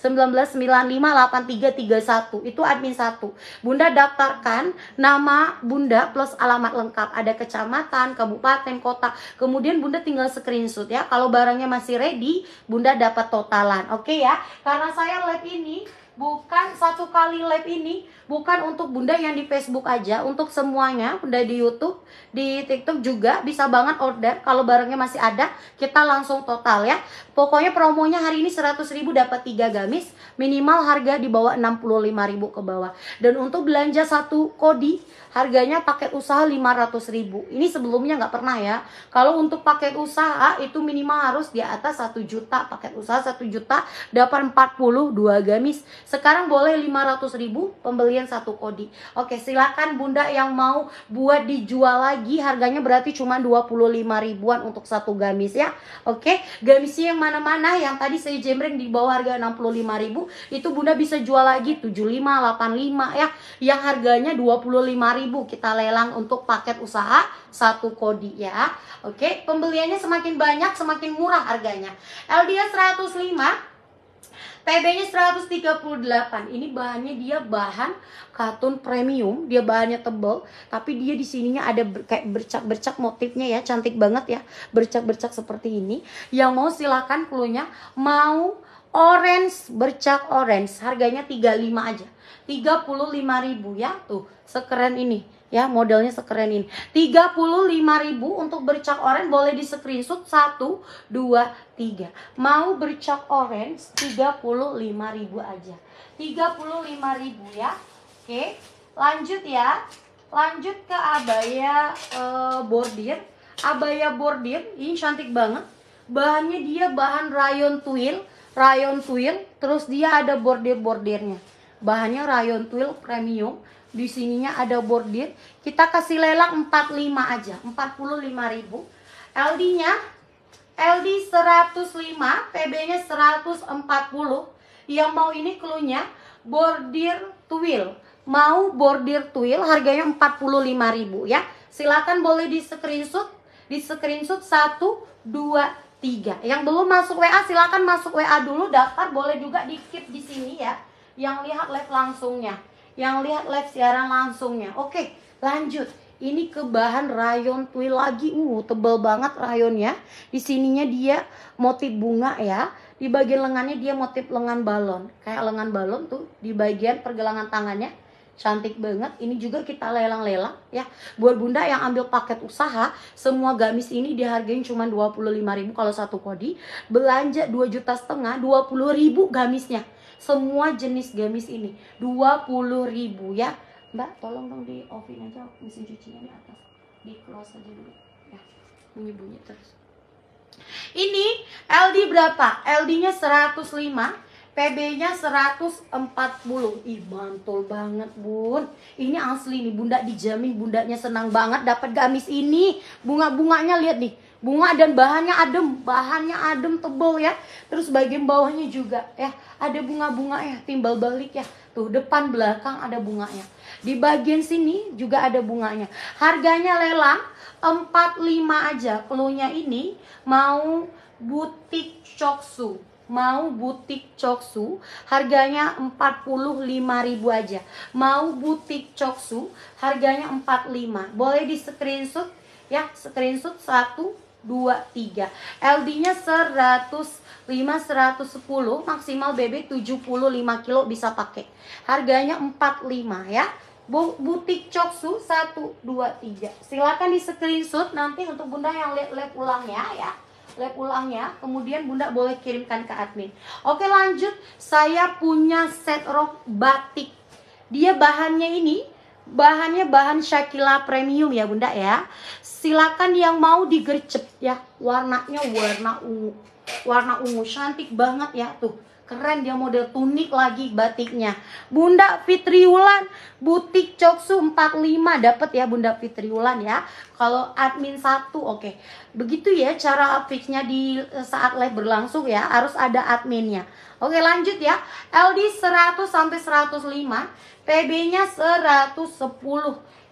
1995 8331 itu admin 1 bunda daftarkan nama bunda plus alamat lengkap ada kecamatan kabupaten kota kemudian bunda tinggal screenshot ya kalau barangnya masih ready bunda dapat totalan oke okay, ya karena saya lab ini bukan satu kali lab ini bukan untuk bunda yang di Facebook aja untuk semuanya bunda di YouTube di TikTok juga bisa banget order kalau barangnya masih ada kita langsung total ya pokoknya promonya hari ini 100.000 dapat 3 gamis minimal harga di bawah 65.000 ke bawah dan untuk belanja satu kodi harganya paket usaha 500.000 ini sebelumnya nggak pernah ya kalau untuk paket usaha itu minimal harus di atas 1 juta paket usaha 1 juta dapat 42 gamis sekarang boleh 500.000 pembelian kalian satu kodi. Oke, silakan Bunda yang mau buat dijual lagi harganya berarti cuma 25 ribuan untuk satu gamis ya. Oke, gamisnya yang mana-mana yang tadi saya jemring di bawah harga 65 ribu itu Bunda bisa jual lagi 75, 85 ya. Yang harganya 25 ribu kita lelang untuk paket usaha satu kodi ya. Oke, pembeliannya semakin banyak semakin murah harganya. LDS 105 TB-nya 138. Ini bahannya dia bahan katun premium, dia bahannya tebal, tapi dia di sininya ada ber, kayak bercak-bercak motifnya ya, cantik banget ya. Bercak-bercak seperti ini. Yang mau silakan, klunya mau orange bercak orange harganya 35 aja. 35.000 ya. Tuh, sekeren ini ya modelnya sekeren ini ribu untuk bercak orange boleh di screenshot 1 2 3 mau bercak orange ribu aja ribu ya oke lanjut ya lanjut ke abaya e, bordir abaya bordir ini cantik banget bahannya dia bahan rayon twill rayon twill terus dia ada bordir bordirnya bahannya rayon twill premium di sininya ada bordir. Kita kasih lelang 45 aja, 45.000. LD-nya LD 105, pb nya 140. Yang mau ini klunya bordir twill. Mau bordir twill harganya 45.000 ya. Silakan boleh di screenshot, di screenshot 1 2 3. Yang belum masuk WA silakan masuk WA dulu daftar boleh juga di keep di sini ya. Yang lihat live langsungnya yang lihat live siaran langsungnya. Oke, lanjut. Ini ke bahan rayon tui lagi. Uh, tebal banget rayonnya. Di sininya dia motif bunga ya. Di bagian lengannya dia motif lengan balon. Kayak lengan balon tuh di bagian pergelangan tangannya. Cantik banget. Ini juga kita lelang-lelang ya. Buat Bunda yang ambil paket usaha, semua gamis ini dihargain cuma 25.000 kalau satu kodi. Belanja 2 juta setengah, 20.000 gamisnya semua jenis gamis ini 20.000 ya. Mbak, tolong dong di offin aja mesin cucinya di atas. Di close aja dulu. Ya, bunyi-bunyi terus. Ini LD berapa? LD-nya 105, PB-nya 140. Ih, mantul banget, Bun. Ini asli nih, Bunda dijamin bundanya senang banget dapat gamis ini. Bunga-bunganya lihat nih bunga dan bahannya adem, bahannya adem tebal ya. Terus bagian bawahnya juga ya, ada bunga-bunga ya, timbal balik ya. Tuh depan belakang ada bunganya. Di bagian sini juga ada bunganya. Harganya lelang 45 aja. keluarnya ini mau butik Coksu mau butik Coksu harganya ribu aja. Mau butik Coksu harganya 45. Boleh di screenshot ya screenshot satu 2, 3 LD-nya 105, 110 Maksimal BB 75 kilo bisa pakai Harganya 45 ya Butik Coksu 1, 2, 3 Silahkan di screenshot nanti untuk bunda yang lihat ulangnya ya Lihat ulangnya kemudian bunda boleh kirimkan ke admin oke lanjut saya punya set rok batik dia bahannya ini bahannya bahan Shakila premium ya bunda ya silakan yang mau digercep ya warnanya warna ungu warna ungu cantik banget ya tuh keren dia model tunik lagi batiknya Bunda Fitriulan, butik Coksu 45 dapat ya Bunda Fitriulan ya kalau admin satu oke okay. begitu ya cara fixnya di eh, saat live berlangsung ya harus ada adminnya oke okay, lanjut ya LD 100 sampai 105 pb nya 110.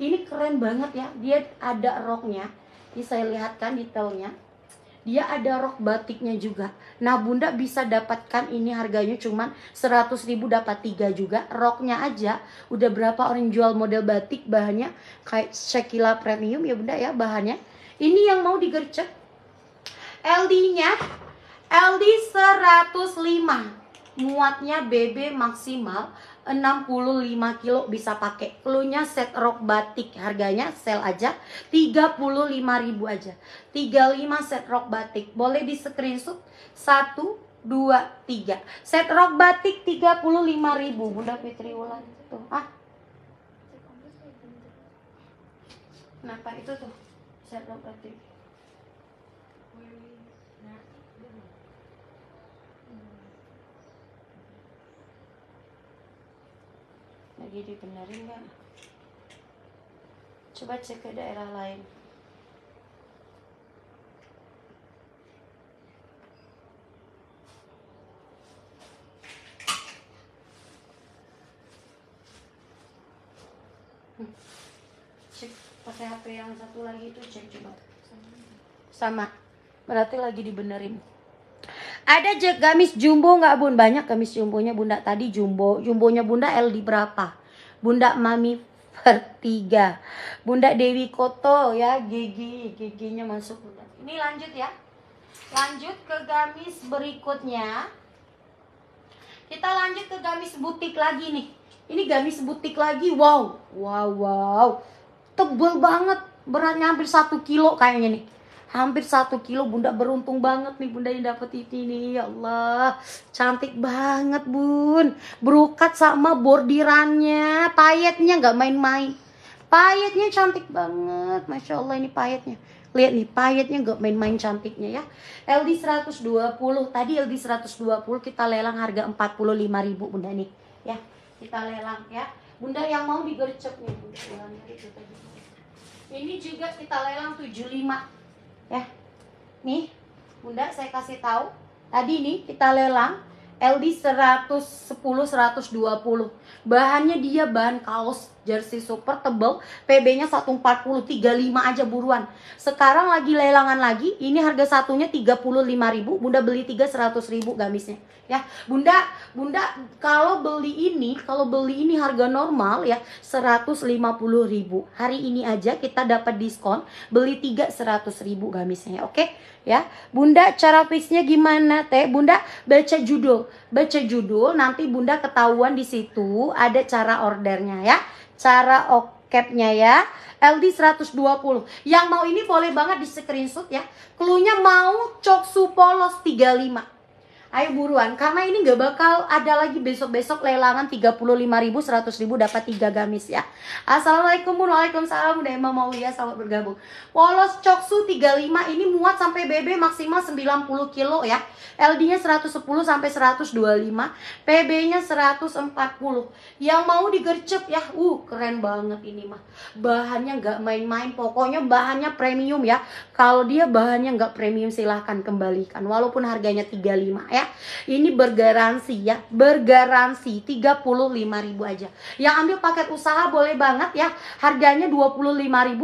Ini keren banget ya. Dia ada roknya. Ini saya lihatkan detailnya. Dia ada rok batiknya juga. Nah, Bunda bisa dapatkan ini harganya cuman 100.000 dapat 3 juga. Roknya aja udah berapa orang jual model batik bahannya kayak Shakila premium ya Bunda ya bahannya. Ini yang mau digercep. LD-nya LD 105 muatnya BB maksimal 65 kilo bisa pakai. Klunya set rok batik harganya sel aja 35.000 aja. 35 set rok batik. Boleh di screenshot 1 2 3. Set rok batik 35.000 Bunda Fitri Wulan tuh. Ah. Kenapa itu tuh? Set rok batik. lagi dibenerin nggak coba cek ke daerah lain pas hmm. cek pakai HP yang satu lagi itu cek coba sama berarti lagi dibenerin ada gamis jumbo nggak bun? Banyak gamis jumbonya bunda. Tadi jumbo, jumbonya bunda LD berapa? Bunda Mami Vertiga. Bunda Dewi Koto ya, gigi, giginya masuk. bunda Ini lanjut ya. Lanjut ke gamis berikutnya. Kita lanjut ke gamis butik lagi nih. Ini gamis butik lagi, wow. Wow, wow. Tebel banget. Beratnya hampir satu kilo kayaknya nih hampir satu kilo bunda beruntung banget nih bunda yang dapet ini nih ya Allah cantik banget bun berukat sama bordirannya payetnya nggak main-main payetnya cantik banget Masya Allah ini payetnya Lihat nih, payetnya nggak main-main cantiknya ya. LD 120, tadi LD 120 kita lelang harga 45.000 Bunda nih. Ya, kita lelang ya. Bunda yang mau digercep nih, Bunda. Ini juga kita lelang 75 ya nih bunda saya kasih tahu tadi nih kita lelang LD 110 120 bahannya dia bahan kaos jersey super tebel PB-nya 140 35 aja buruan sekarang lagi lelangan lagi ini harga satunya 35.000 Bunda beli 300.000 gamisnya ya Bunda Bunda kalau beli ini kalau beli ini harga normal ya 150.000 hari ini aja kita dapat diskon beli 300.000 gamisnya oke ya Bunda cara fixnya gimana teh Bunda baca judul baca judul nanti Bunda ketahuan di situ ada cara ordernya ya cara okepnya ya. LD 120. Yang mau ini boleh banget di screenshot ya. Klunya mau cok polos 35. Ayo buruan, karena ini nggak bakal ada lagi besok-besok lelangan 35.000, 100.000 dapat 3 gamis ya. Assalamualaikum, waalaikumsalam, udah emang mau ya selamat bergabung. Polos Coksu 35 ini muat sampai BB maksimal 90 kilo ya. LD-nya 110 sampai 125, PB-nya 140. Yang mau digercep ya, uh keren banget ini mah. Bahannya nggak main-main, pokoknya bahannya premium ya. Kalau dia bahannya nggak premium silahkan kembalikan, walaupun harganya 35 ya. Ini bergaransi ya, bergaransi ribu aja. Yang ambil paket usaha boleh banget ya. Harganya ribu.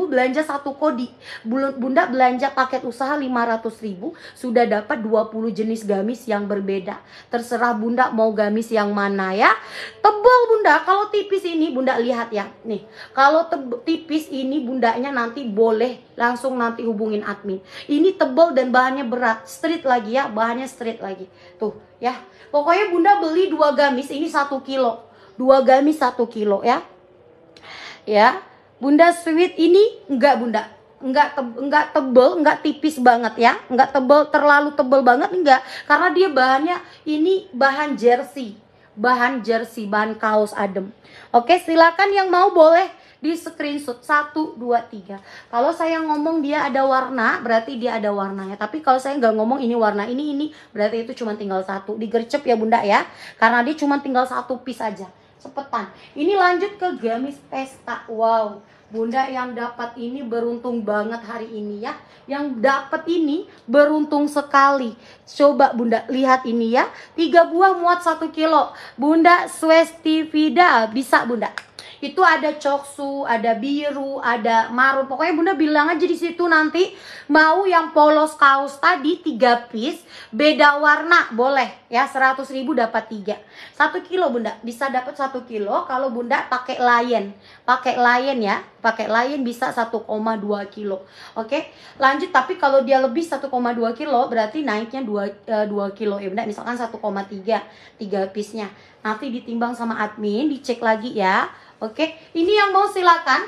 belanja satu kodi. Bunda belanja paket usaha ribu sudah dapat 20 jenis gamis yang berbeda. Terserah Bunda mau gamis yang mana ya. Tebal Bunda, kalau tipis ini Bunda lihat ya. Nih, kalau tipis ini Bundanya nanti boleh langsung nanti hubungin admin. Ini tebal dan bahannya berat, street lagi ya, bahannya street lagi. Tuh ya. Pokoknya Bunda beli dua gamis ini satu kilo. Dua gamis satu kilo ya. Ya. Bunda sweet ini enggak Bunda. Enggak te enggak tebel, enggak tipis banget ya. Enggak tebel terlalu tebel banget enggak. Karena dia bahannya ini bahan jersey. Bahan jersey, bahan kaos adem. Oke, silakan yang mau boleh di screenshot 1, 2, 3 kalau saya ngomong dia ada warna berarti dia ada warnanya tapi kalau saya nggak ngomong ini warna ini ini berarti itu cuma tinggal satu digercep ya bunda ya karena dia cuma tinggal satu piece aja sepetan ini lanjut ke gamis pesta wow Bunda yang dapat ini beruntung banget hari ini ya. Yang dapat ini beruntung sekali. Coba Bunda lihat ini ya. Tiga buah muat satu kilo. Bunda Swesti Vida bisa Bunda. Itu ada coksu, ada biru, ada marun. Pokoknya Bunda bilang aja di situ nanti mau yang polos kaos tadi tiga piece, beda warna boleh ya seratus ribu dapat tiga satu kilo Bunda bisa dapat satu kilo kalau Bunda pakai lain Pakai lain ya, pakai lain bisa 1,2 kilo. Oke. Lanjut tapi kalau dia lebih 1,2 kilo berarti naiknya 2 2 eh, kilo ya Bunda. Misalkan 1,3 tiga piece-nya. Nanti ditimbang sama admin, dicek lagi ya. Oke, ini yang mau silakan.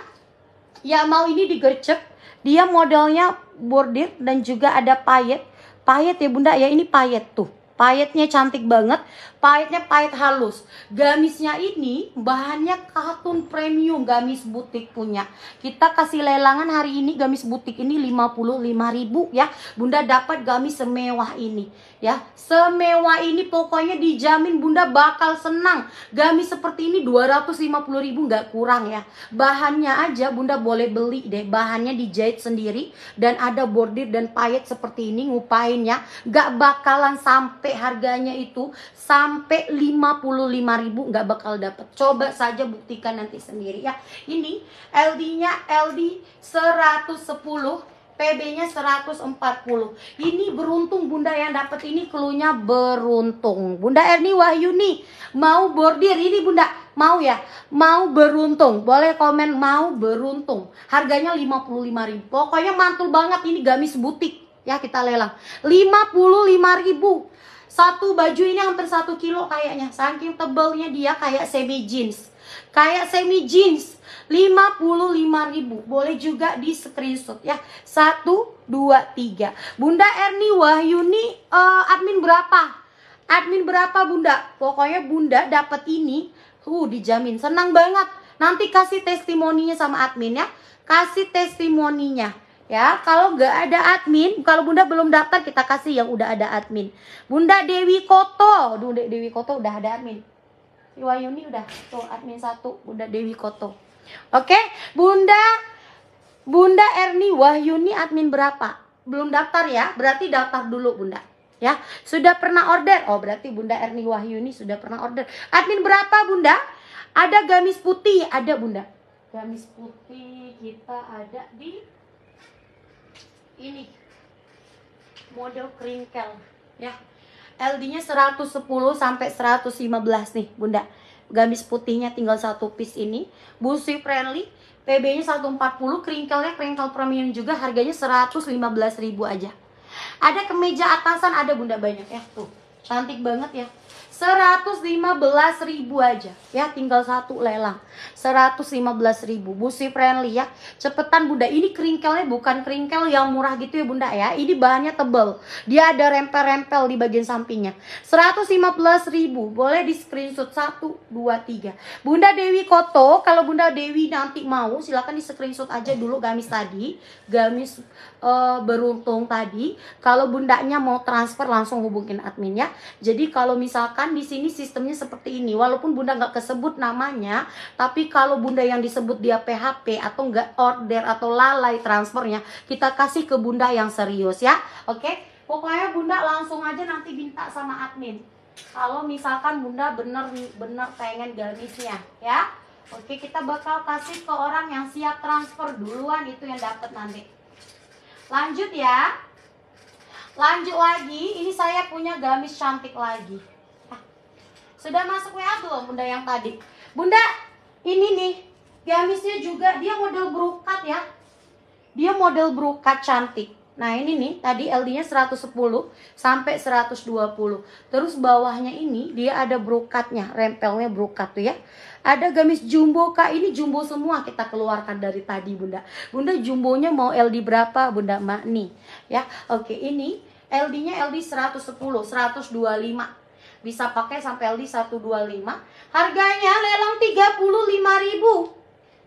Ya mau ini digercep. Dia modelnya bordir dan juga ada payet. Payet ya bunda ya, ini payet tuh. Payetnya cantik banget, payetnya payet halus. Gamisnya ini bahannya katun premium gamis butik punya. Kita kasih lelangan hari ini gamis butik ini 55.000 ya. Bunda dapat gamis semewah ini ya semewah ini pokoknya dijamin bunda bakal senang gamis seperti ini 250 ribu nggak kurang ya bahannya aja bunda boleh beli deh bahannya dijahit sendiri dan ada bordir dan payet seperti ini ngupain ya nggak bakalan sampai harganya itu sampai 55 ribu nggak bakal dapet coba saja buktikan nanti sendiri ya ini LD nya LD 110 PB-nya 140. Ini beruntung Bunda yang dapat ini keluhnya beruntung. Bunda Erni Wahyuni mau bordir ini Bunda mau ya? Mau beruntung. Boleh komen mau beruntung. Harganya 55.000. Pokoknya mantul banget ini gamis butik ya kita lelang. 55.000. Satu baju ini hampir satu kilo kayaknya. Saking tebelnya dia kayak semi jeans. Kayak semi jeans 55.000 boleh juga di screenshot ya 1 2 3 Bunda Erni Wahyuni uh, eh, admin berapa admin berapa Bunda pokoknya Bunda dapat ini uh dijamin senang banget nanti kasih testimoninya sama admin ya kasih testimoninya ya kalau nggak ada admin kalau bunda belum daftar kita kasih yang udah ada admin bunda Dewi Koto bunda Dewi Koto udah ada admin Wahyuni udah tuh admin satu bunda Dewi Koto Oke, Bunda Bunda Erni Wahyuni admin berapa? Belum daftar ya? Berarti daftar dulu Bunda. Ya, sudah pernah order. Oh, berarti Bunda Erni Wahyuni sudah pernah order. Admin berapa, Bunda? Ada gamis putih, ada Bunda. Gamis putih kita ada di ini. Model kringkel, ya. LD-nya 110 sampai 115 nih, Bunda gamis putihnya tinggal satu piece ini busi Friendly PB-nya 140, keringkelnya keringkel premium juga harganya 115.000 aja. Ada kemeja atasan, ada bunda banyak ya. Tuh, cantik banget ya. 115.000 aja ya, tinggal satu lelang. 115.000, busi friendly ya cepetan bunda ini keringkelnya bukan keringkel yang murah gitu ya bunda ya ini bahannya tebel dia ada rempel-rempel di bagian sampingnya 115.000, boleh di screenshot 1, 2, 3 bunda Dewi Koto kalau bunda Dewi nanti mau silahkan di screenshot aja dulu gamis tadi gamis uh, beruntung tadi kalau bundanya mau transfer langsung hubungin adminnya. jadi kalau misalkan di sini sistemnya seperti ini walaupun bunda nggak kesebut namanya tapi kalau bunda yang disebut dia PHP atau enggak order atau lalai transfernya, kita kasih ke bunda yang serius ya. Oke, pokoknya bunda langsung aja nanti minta sama admin. Kalau misalkan bunda bener-bener pengen gamisnya, ya. Oke, kita bakal kasih ke orang yang siap transfer duluan itu yang dapat nanti. Lanjut ya. Lanjut lagi, ini saya punya gamis cantik lagi. Sudah masuk WA belum Bunda yang tadi? Bunda, ini nih gamisnya juga dia model brokat ya dia model brokat cantik nah ini nih tadi LD nya 110 sampai 120 terus bawahnya ini dia ada brokatnya rempelnya brokat tuh ya ada gamis jumbo kak ini jumbo semua kita keluarkan dari tadi bunda bunda jumbonya mau LD berapa bunda mak nih ya oke ini LD nya LD 110 125 bisa pakai sampai li 125 harganya lelang 35.000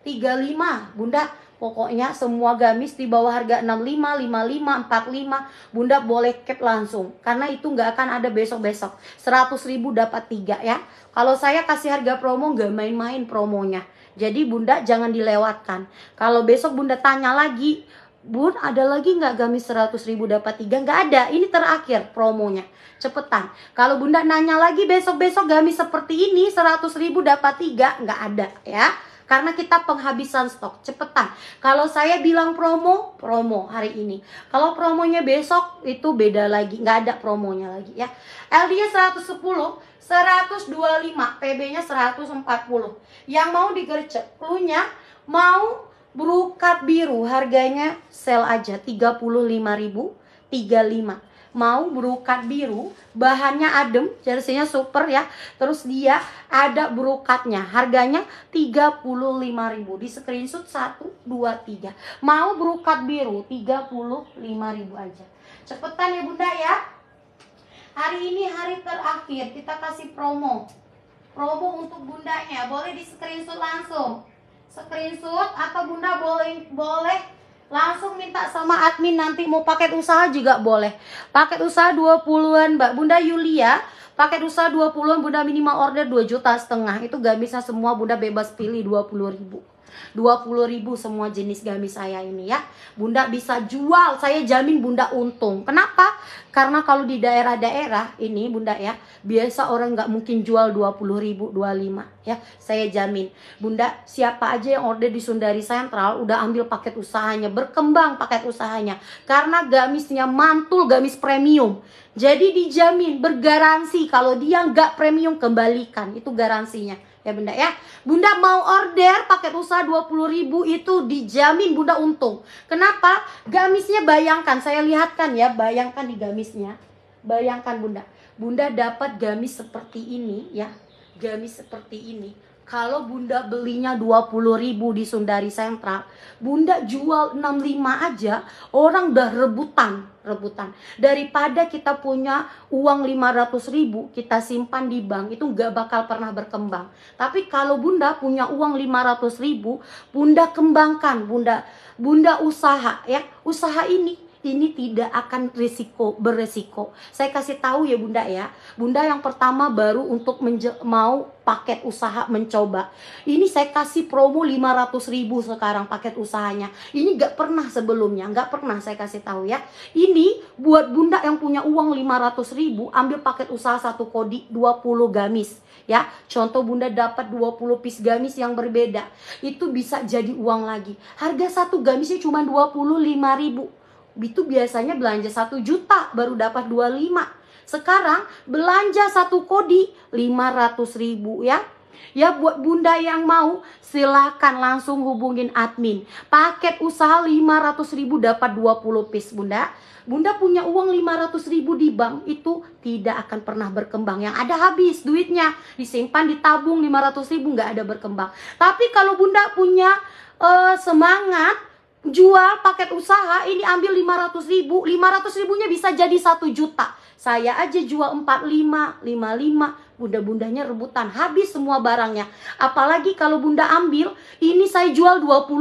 35 bunda pokoknya semua gamis di bawah harga 65 55 45 bunda boleh cap langsung karena itu nggak akan ada besok-besok 100.000 dapat 3 ya kalau saya kasih harga promo nggak main-main promonya jadi bunda jangan dilewatkan kalau besok bunda tanya lagi Bun, ada lagi nggak gamis 100 ribu dapat tiga? Nggak ada, ini terakhir promonya. Cepetan. Kalau bunda nanya lagi besok-besok gamis seperti ini 100 ribu dapat tiga? Nggak ada ya. Karena kita penghabisan stok, cepetan. Kalau saya bilang promo, promo hari ini. Kalau promonya besok itu beda lagi, nggak ada promonya lagi ya. LD-nya 110, 125, PB-nya 140. Yang mau digercep, clue-nya mau Brokat biru harganya sel aja 35.000, 35. Mau brokat biru, bahannya adem, jersinya super ya. Terus dia ada brokatnya harganya 35.000. Di screenshot 1 2 3. Mau brokat biru 35.000 aja. Cepetan ya Bunda ya. Hari ini hari terakhir kita kasih promo. Promo untuk bundanya, boleh di screenshot langsung screenshot atau Bunda boleh boleh langsung minta sama admin nanti mau paket usaha juga boleh. Paket usaha 20-an Mbak Bunda Yulia, paket usaha 20-an Bunda minimal order 2 juta setengah. Itu gak bisa semua Bunda bebas pilih 20 ribu. 20.000 semua jenis gamis saya ini ya. Bunda bisa jual, saya jamin Bunda untung. Kenapa? Karena kalau di daerah-daerah ini Bunda ya, biasa orang nggak mungkin jual 20.000, 25 ya. Saya jamin. Bunda siapa aja yang order di Sundari Sentral udah ambil paket usahanya, berkembang paket usahanya. Karena gamisnya mantul, gamis premium. Jadi dijamin bergaransi kalau dia nggak premium kembalikan itu garansinya ya bunda ya bunda mau order paket usaha 20 ribu itu dijamin bunda untung kenapa gamisnya bayangkan saya lihatkan ya bayangkan di gamisnya bayangkan bunda bunda dapat gamis seperti ini ya gamis seperti ini kalau Bunda belinya 20 ribu di Sundari Sentra, Bunda jual 65 aja, orang udah rebutan, rebutan. Daripada kita punya uang 500 ribu, kita simpan di bank, itu gak bakal pernah berkembang. Tapi kalau Bunda punya uang 500 ribu, Bunda kembangkan, Bunda, Bunda usaha ya, usaha ini ini tidak akan risiko beresiko. Saya kasih tahu ya Bunda ya. Bunda yang pertama baru untuk mau paket usaha mencoba. Ini saya kasih promo 500 ribu sekarang paket usahanya. Ini gak pernah sebelumnya, gak pernah saya kasih tahu ya. Ini buat Bunda yang punya uang 500 ribu, ambil paket usaha satu kodi 20 gamis ya contoh bunda dapat 20 piece gamis yang berbeda itu bisa jadi uang lagi harga satu gamisnya cuma 25.000 itu biasanya belanja 1 juta baru dapat 25. Sekarang belanja satu kodi 500 ribu ya. Ya buat bunda yang mau silahkan langsung hubungin admin Paket usaha 500 ribu dapat 20 piece bunda Bunda punya uang 500 ribu di bank itu tidak akan pernah berkembang Yang ada habis duitnya disimpan ditabung 500 ribu nggak ada berkembang Tapi kalau bunda punya uh, semangat jual paket usaha ini ambil 500 ribu 500 ribunya bisa jadi 1 juta saya aja jual 45, 55 bunda-bundanya rebutan habis semua barangnya apalagi kalau bunda ambil ini saya jual 25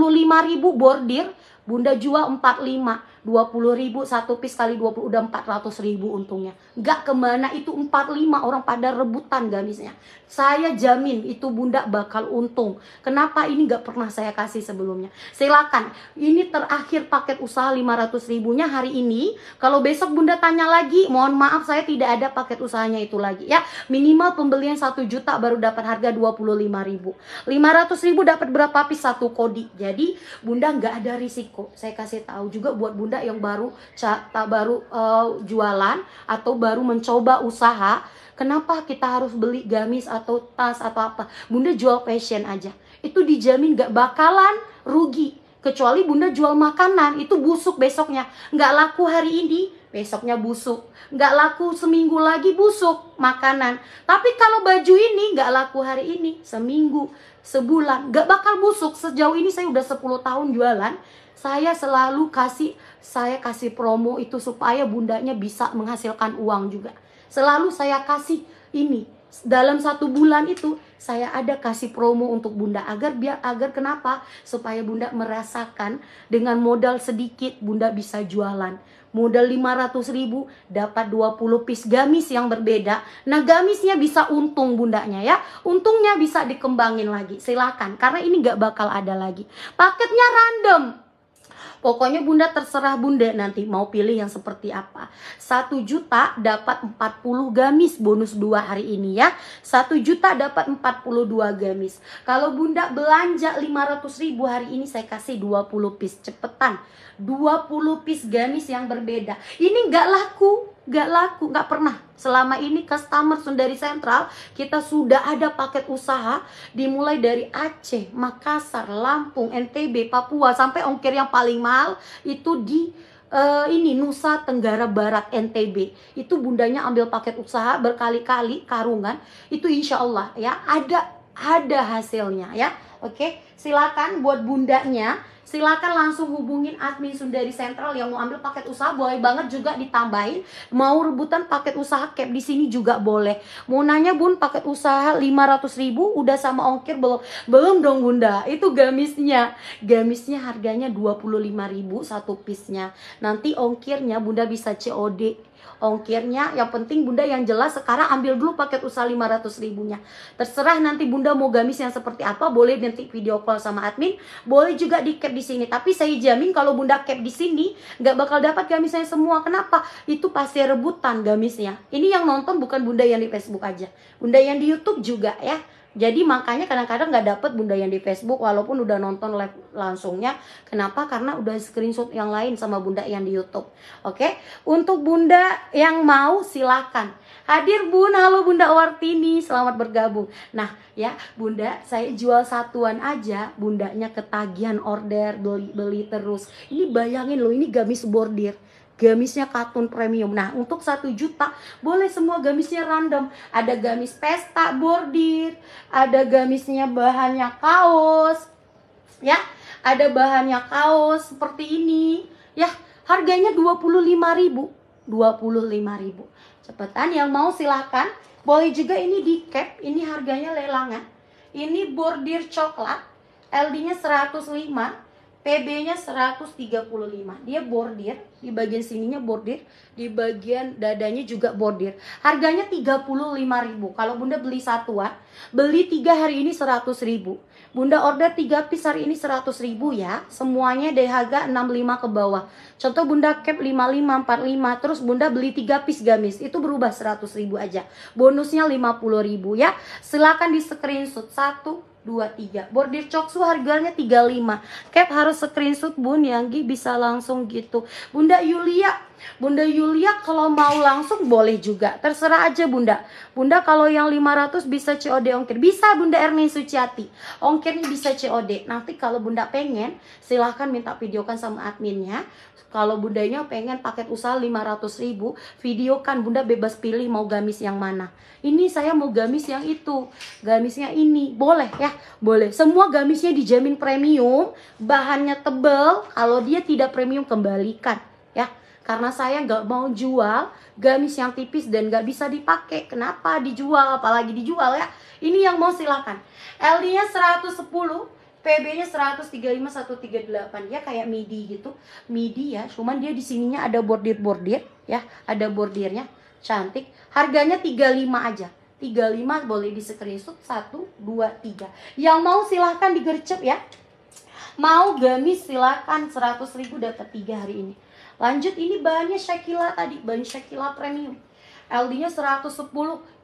ribu bordir bunda jual 45 20 ribu satu piece kali 20 udah 400 ribu untungnya Gak kemana itu 45 orang pada rebutan gamisnya. Saya jamin itu bunda bakal untung. Kenapa ini gak pernah saya kasih sebelumnya? Silakan. Ini terakhir paket usaha 500 ribunya hari ini. Kalau besok bunda tanya lagi, mohon maaf saya tidak ada paket usahanya itu lagi ya. Minimal pembelian 1 juta baru dapat harga 25 ribu. 500 ribu dapat berapa pis satu kodi. Jadi bunda gak ada risiko. Saya kasih tahu juga buat bunda yang baru tak baru uh, jualan atau baru mencoba usaha, kenapa kita harus beli gamis atau tas atau apa? Bunda jual fashion aja. Itu dijamin gak bakalan rugi. Kecuali bunda jual makanan, itu busuk besoknya. Gak laku hari ini, besoknya busuk. Gak laku seminggu lagi busuk makanan. Tapi kalau baju ini gak laku hari ini, seminggu, sebulan, Gak bakal busuk. Sejauh ini saya udah 10 tahun jualan, saya selalu kasih saya kasih promo itu supaya bundanya bisa menghasilkan uang juga. Selalu saya kasih ini dalam satu bulan itu saya ada kasih promo untuk bunda agar biar agar kenapa supaya bunda merasakan dengan modal sedikit bunda bisa jualan modal 500 ribu dapat 20 piece gamis yang berbeda nah gamisnya bisa untung bundanya ya untungnya bisa dikembangin lagi Silakan karena ini gak bakal ada lagi paketnya random Pokoknya bunda terserah bunda nanti mau pilih yang seperti apa. 1 juta dapat 40 gamis bonus 2 hari ini ya. 1 juta dapat 42 gamis. Kalau bunda belanja 500 ribu hari ini saya kasih 20 piece. Cepetan. 20 piece gamis yang berbeda. Ini gak laku Gak laku, gak pernah. Selama ini customer Sundari Sentral, kita sudah ada paket usaha dimulai dari Aceh, Makassar, Lampung, NTB, Papua, sampai ongkir yang paling mahal itu di uh, ini Nusa Tenggara Barat NTB itu bundanya ambil paket usaha berkali-kali karungan itu insya Allah ya ada ada hasilnya ya oke silakan buat bundanya silakan langsung hubungin admin Sundari Central yang mau ambil paket usaha boleh banget juga ditambahin mau rebutan paket usaha cap di sini juga boleh mau nanya bun paket usaha 500 ribu udah sama ongkir belum belum dong bunda itu gamisnya gamisnya harganya 25 ribu satu piece nya nanti ongkirnya bunda bisa COD ongkirnya. Yang penting bunda yang jelas sekarang ambil dulu paket usaha 500 ribunya. Terserah nanti bunda mau gamis yang seperti apa, boleh nanti video call sama admin, boleh juga di cap di sini. Tapi saya jamin kalau bunda cap di sini, nggak bakal dapat gamisnya semua. Kenapa? Itu pasti rebutan gamisnya. Ini yang nonton bukan bunda yang di Facebook aja. Bunda yang di Youtube juga ya. Jadi makanya kadang-kadang nggak -kadang dapet bunda yang di Facebook walaupun udah nonton live langsungnya. Kenapa? Karena udah screenshot yang lain sama bunda yang di YouTube. Oke, untuk bunda yang mau silakan hadir bun. Halo bunda Wartini, selamat bergabung. Nah ya bunda, saya jual satuan aja. Bundanya ketagihan order beli beli terus. Ini bayangin loh, ini gamis bordir gamisnya katun premium. Nah, untuk satu juta boleh semua gamisnya random. Ada gamis pesta bordir, ada gamisnya bahannya kaos. Ya, ada bahannya kaos seperti ini. Ya, harganya 25.000. 25.000. Cepetan yang mau silahkan. Boleh juga ini di cap, ini harganya lelangan. Ini bordir coklat, LD-nya 105, PB-nya 135. Dia bordir, di bagian sininya bordir, di bagian dadanya juga bordir. Harganya 35.000. Kalau Bunda beli satuan, beli 3 hari ini 100.000. Bunda order 3 piece hari ini 100.000 ya. Semuanya dari harga 65 ke bawah. Contoh Bunda cap 55, 45, terus Bunda beli 3 piece gamis. Itu berubah 100.000 aja. Bonusnya 50.000 ya. Silakan di screenshot 1 23 Bordir Coksu harganya 35 Cap harus screenshot bun yang bisa langsung gitu Bunda Yulia Bunda Yulia kalau mau langsung boleh juga. Terserah aja Bunda. Bunda kalau yang 500 bisa COD ongkir. Bisa Bunda Erni Suciati. Ongkirnya bisa COD. Nanti kalau Bunda pengen silahkan minta videokan sama adminnya. Kalau bundanya pengen paket usaha 500 ribu, videokan bunda bebas pilih mau gamis yang mana. Ini saya mau gamis yang itu, gamisnya ini. Boleh ya, boleh. Semua gamisnya dijamin premium, bahannya tebel, kalau dia tidak premium kembalikan karena saya nggak mau jual gamis yang tipis dan nggak bisa dipakai. Kenapa dijual? Apalagi dijual ya. Ini yang mau silahkan. LD-nya 110, PB-nya 135 138 ya kayak midi gitu. Midi ya, cuman dia di sininya ada bordir-bordir ya, ada bordirnya. Cantik. Harganya 35 aja. 35 boleh di screenshot 1 2 3. Yang mau silahkan digercep ya. Mau gamis silahkan 100.000 dapat tiga hari ini. Lanjut ini bahannya Shakila tadi, bahan Shakila premium. LD-nya 110,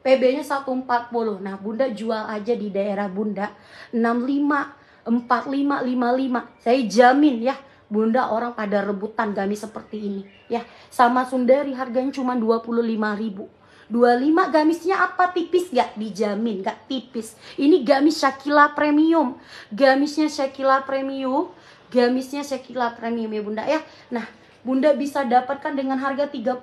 PB-nya 140. Nah, Bunda jual aja di daerah Bunda 65, 45, 55. Saya jamin ya, Bunda orang pada rebutan gamis seperti ini ya. Sama Sundari harganya cuma 25.000. 25 gamisnya apa tipis gak? Dijamin gak tipis. Ini gamis Shakila Premium. Gamisnya Shakila Premium. Gamisnya Shakila Premium ya bunda ya. Nah Bunda bisa dapatkan dengan harga 35.000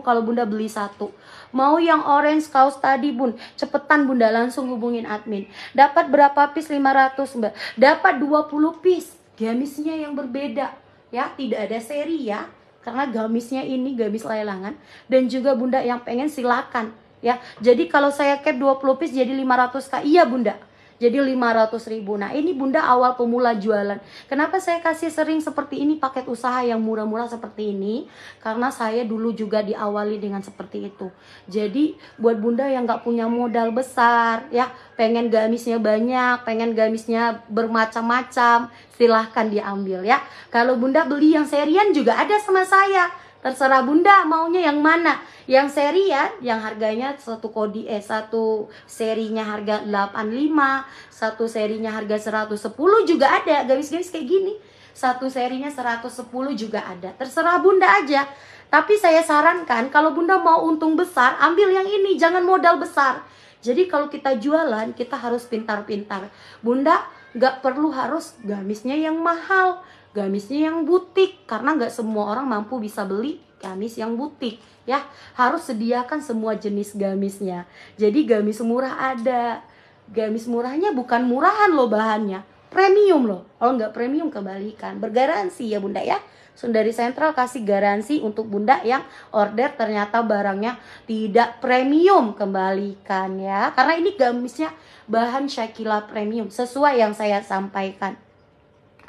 kalau Bunda beli satu. Mau yang orange kaos tadi, Bun. Cepetan Bunda langsung hubungin admin. Dapat berapa piece? 500, Mbak. Dapat 20 piece. Gamisnya yang berbeda ya, tidak ada seri ya. Karena gamisnya ini gamis lelangan dan juga Bunda yang pengen silakan ya. Jadi kalau saya cap 20 piece jadi 500K. Iya, Bunda jadi 500 ribu. Nah ini bunda awal pemula jualan. Kenapa saya kasih sering seperti ini paket usaha yang murah-murah seperti ini? Karena saya dulu juga diawali dengan seperti itu. Jadi buat bunda yang nggak punya modal besar, ya pengen gamisnya banyak, pengen gamisnya bermacam-macam, silahkan diambil ya. Kalau bunda beli yang serian juga ada sama saya. Terserah bunda maunya yang mana yang serian yang harganya satu kodi eh satu serinya harga 85, satu serinya harga 110 juga ada. Gamis-gamis kayak gini. Satu serinya 110 juga ada. Terserah Bunda aja. Tapi saya sarankan kalau Bunda mau untung besar, ambil yang ini, jangan modal besar. Jadi kalau kita jualan, kita harus pintar-pintar. Bunda nggak perlu harus gamisnya yang mahal, gamisnya yang butik karena nggak semua orang mampu bisa beli gamis yang butik ya harus sediakan semua jenis gamisnya jadi gamis murah ada gamis murahnya bukan murahan loh bahannya premium loh kalau nggak premium kembalikan, bergaransi ya bunda ya Sundari Sentral kasih garansi untuk bunda yang order ternyata barangnya tidak premium kembalikan ya karena ini gamisnya bahan Shakila premium sesuai yang saya sampaikan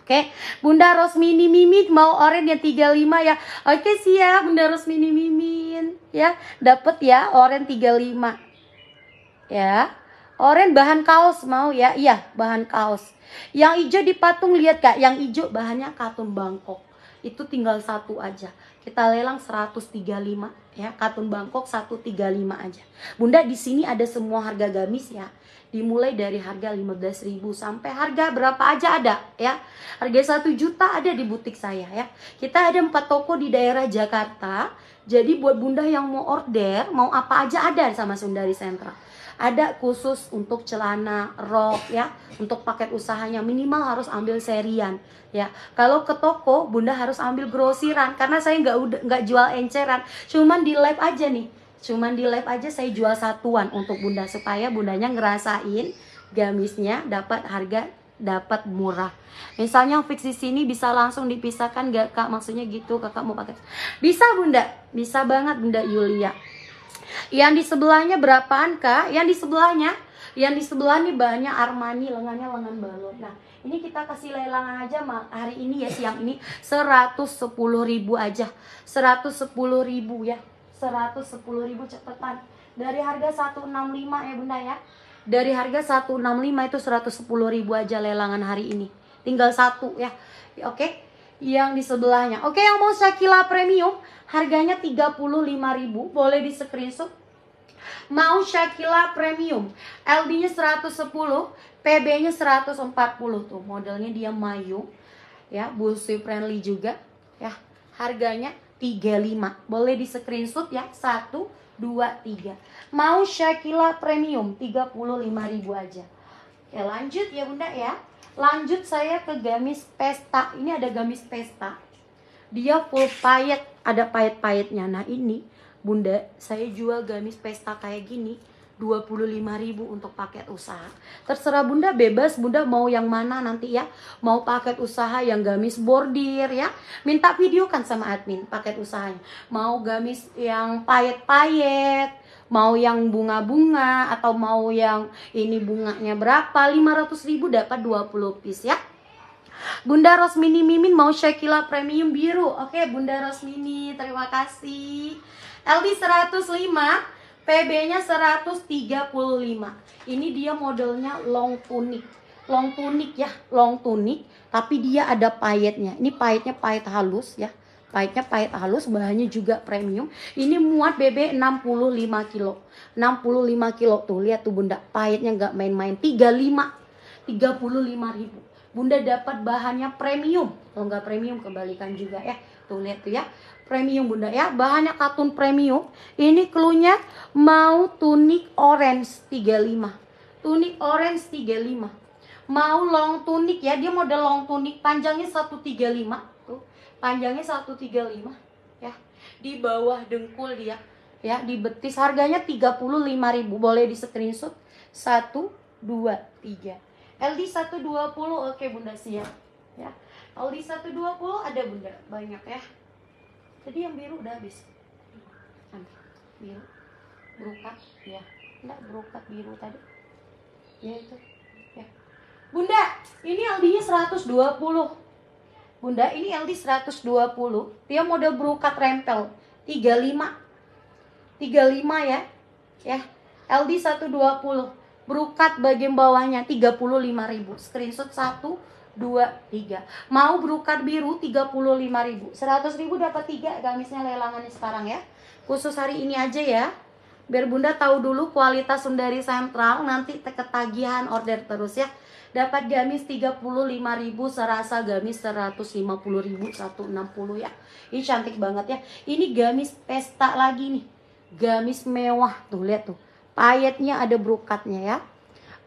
Oke, Bunda Rosmini Mimin mau oren yang 35 ya. Oke siap Bunda Rosmini Mimin ya. Dapat ya orange 35. Ya. Oren bahan kaos mau ya. Iya, bahan kaos. Yang hijau dipatung lihat Kak, yang hijau bahannya katun Bangkok. Itu tinggal satu aja. Kita lelang 135 ya. Katun Bangkok 135 aja. Bunda di sini ada semua harga gamis ya dimulai dari harga 15.000 sampai harga berapa aja ada ya. Harga 1 juta ada di butik saya ya. Kita ada empat toko di daerah Jakarta. Jadi buat bunda yang mau order, mau apa aja ada sama Sundari Sentra Ada khusus untuk celana, rok ya, untuk paket usahanya minimal harus ambil serian ya. Kalau ke toko, bunda harus ambil grosiran karena saya nggak nggak jual enceran, cuman di live aja nih Cuman di live aja saya jual satuan untuk bunda supaya bundanya ngerasain gamisnya dapat harga dapat murah. Misalnya fix di sini bisa langsung dipisahkan gak kak? Maksudnya gitu kakak mau pakai? Bisa bunda, bisa banget bunda Yulia. Yang di sebelahnya berapaan kak? Yang di sebelahnya, yang di sebelah nih banyak Armani lengannya lengan balon. Nah ini kita kasih lelang aja hari ini ya siang ini sepuluh ribu aja, sepuluh ribu ya. 110.000 cepetan dari harga 165 ya eh, bunda ya dari harga 165 itu ribu aja lelangan hari ini tinggal satu ya oke okay? yang di sebelahnya oke okay, yang mau Shakila premium harganya ribu boleh di screenshot mau Shakila premium ld nya 110 PB nya 140 tuh modelnya dia Mayu ya busi friendly juga ya harganya tiga lima Boleh di screenshot ya. satu dua tiga Mau Shakila Premium tiga puluh lima ribu aja. ya lanjut ya bunda ya. Lanjut saya ke gamis pesta. Ini ada gamis pesta. Dia full payet. Ada payet-payetnya. Nah ini bunda saya jual gamis pesta kayak gini 25.000 untuk paket usaha. Terserah Bunda bebas Bunda mau yang mana nanti ya. Mau paket usaha yang gamis bordir ya. Minta video kan sama admin paket usahanya. Mau gamis yang payet-payet, mau yang bunga-bunga atau mau yang ini bunganya berapa? 500.000 dapat 20 piece ya. Bunda Rosmini Mimin mau Shakila Premium Biru. Oke, Bunda Rosmini, terima kasih. LD 105 PB-nya 135. Ini dia modelnya long tunic. Long tunic ya, long tunic, tapi dia ada payetnya. Ini payetnya payet halus ya. Pahitnya pahit halus, bahannya juga premium. Ini muat BB 65 kilo. 65 kilo tuh, lihat tuh bunda. Pahitnya nggak main-main. 35, 35 ribu. Bunda dapat bahannya premium. Kalau nggak premium kebalikan juga ya. Tuh lihat tuh ya premium bunda ya bahannya katun premium ini klunya mau tunik orange 35 tunik orange 35 mau long tunik ya dia model long tunik panjangnya 135 tuh panjangnya 135 ya di bawah dengkul dia ya di betis harganya 35.000 boleh di screenshot 1 2 3 LD 120 oke bunda siap ya LD 120 ada bunda banyak ya jadi yang biru udah habis nanti biru brokat ya enggak brokat biru tadi ya itu ya bunda ini LD nya 120 bunda ini LD 120 dia model brokat rempel 35 35 ya ya LD 120 brokat bagian bawahnya 35.000 screenshot 1 2, 3 Mau brokat biru ribu seratus ribu dapat 3 gamisnya lelangannya sekarang ya Khusus hari ini aja ya Biar bunda tahu dulu kualitas sundari sentral Nanti ketagihan order terus ya Dapat gamis ribu Serasa gamis enam 160 ya Ini cantik banget ya Ini gamis pesta lagi nih Gamis mewah Tuh lihat tuh Payetnya ada brokatnya ya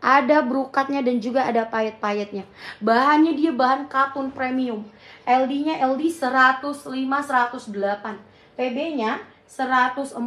ada brukatnya dan juga ada payet-payetnya. Bahannya dia bahan katun premium. LD-nya LD 105 108. PB-nya 140.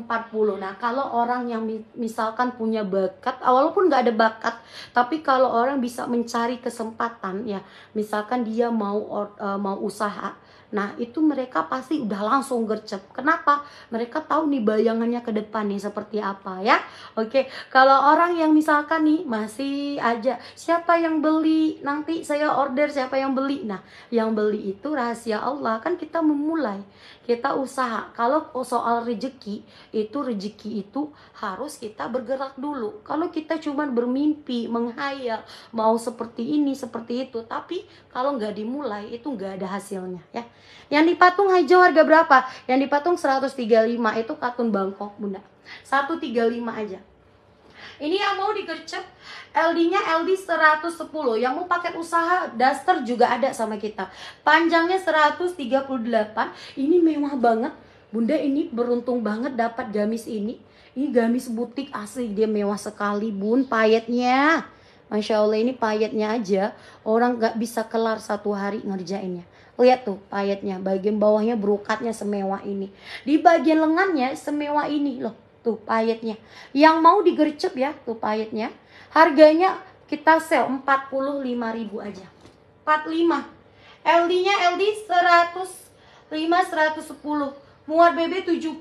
Nah, kalau orang yang misalkan punya bakat, ah, walaupun nggak ada bakat, tapi kalau orang bisa mencari kesempatan ya, misalkan dia mau uh, mau usaha, Nah, itu mereka pasti udah langsung gercep. Kenapa? Mereka tahu nih bayangannya ke depan nih seperti apa ya. Oke, kalau orang yang misalkan nih masih aja siapa yang beli nanti saya order siapa yang beli. Nah, yang beli itu rahasia Allah kan kita memulai kita usaha. Kalau soal rejeki itu rejeki itu harus kita bergerak dulu. Kalau kita cuman bermimpi, menghayal, mau seperti ini, seperti itu, tapi kalau nggak dimulai itu nggak ada hasilnya ya. Yang dipatung hijau harga berapa? Yang dipatung 135 itu katun Bangkok Bunda. 135 aja. Ini yang mau digercep LD-nya LD 110 Yang mau pakai usaha daster juga ada sama kita Panjangnya 138 Ini mewah banget Bunda ini beruntung banget dapat gamis ini Ini gamis butik asli Dia mewah sekali bun Payetnya Masya Allah ini payetnya aja Orang gak bisa kelar satu hari ngerjainnya Lihat tuh payetnya Bagian bawahnya brokatnya semewah ini Di bagian lengannya semewah ini loh tuh pahitnya. Yang mau digercep ya tuh pahitnya. Harganya kita sel sell ribu aja. 45. LD-nya LD 105 110. Muat BB 75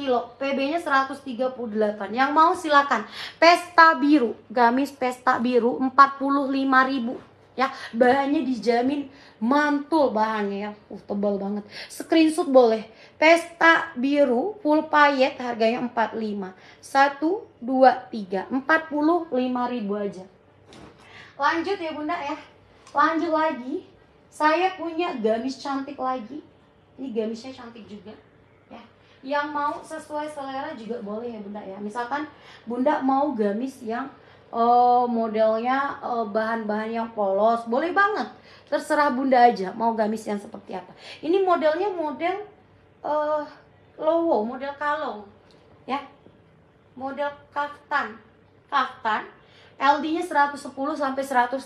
kilo, PB-nya 138. Yang mau silakan. Pesta biru, gamis pesta biru 45 ribu ya bahannya dijamin mantul bahannya ya uh, tebal banget screenshot boleh pesta biru full payet harganya 45 1 2 3 45 ribu aja lanjut ya bunda ya lanjut lagi saya punya gamis cantik lagi ini gamisnya cantik juga ya yang mau sesuai selera juga boleh ya bunda ya misalkan bunda mau gamis yang uh, modelnya uh, bahan-bahan yang polos boleh banget terserah bunda aja mau gamis yang seperti apa ini modelnya model uh, lowo model kalung ya model kaftan kaftan LD-nya 110 sampai 130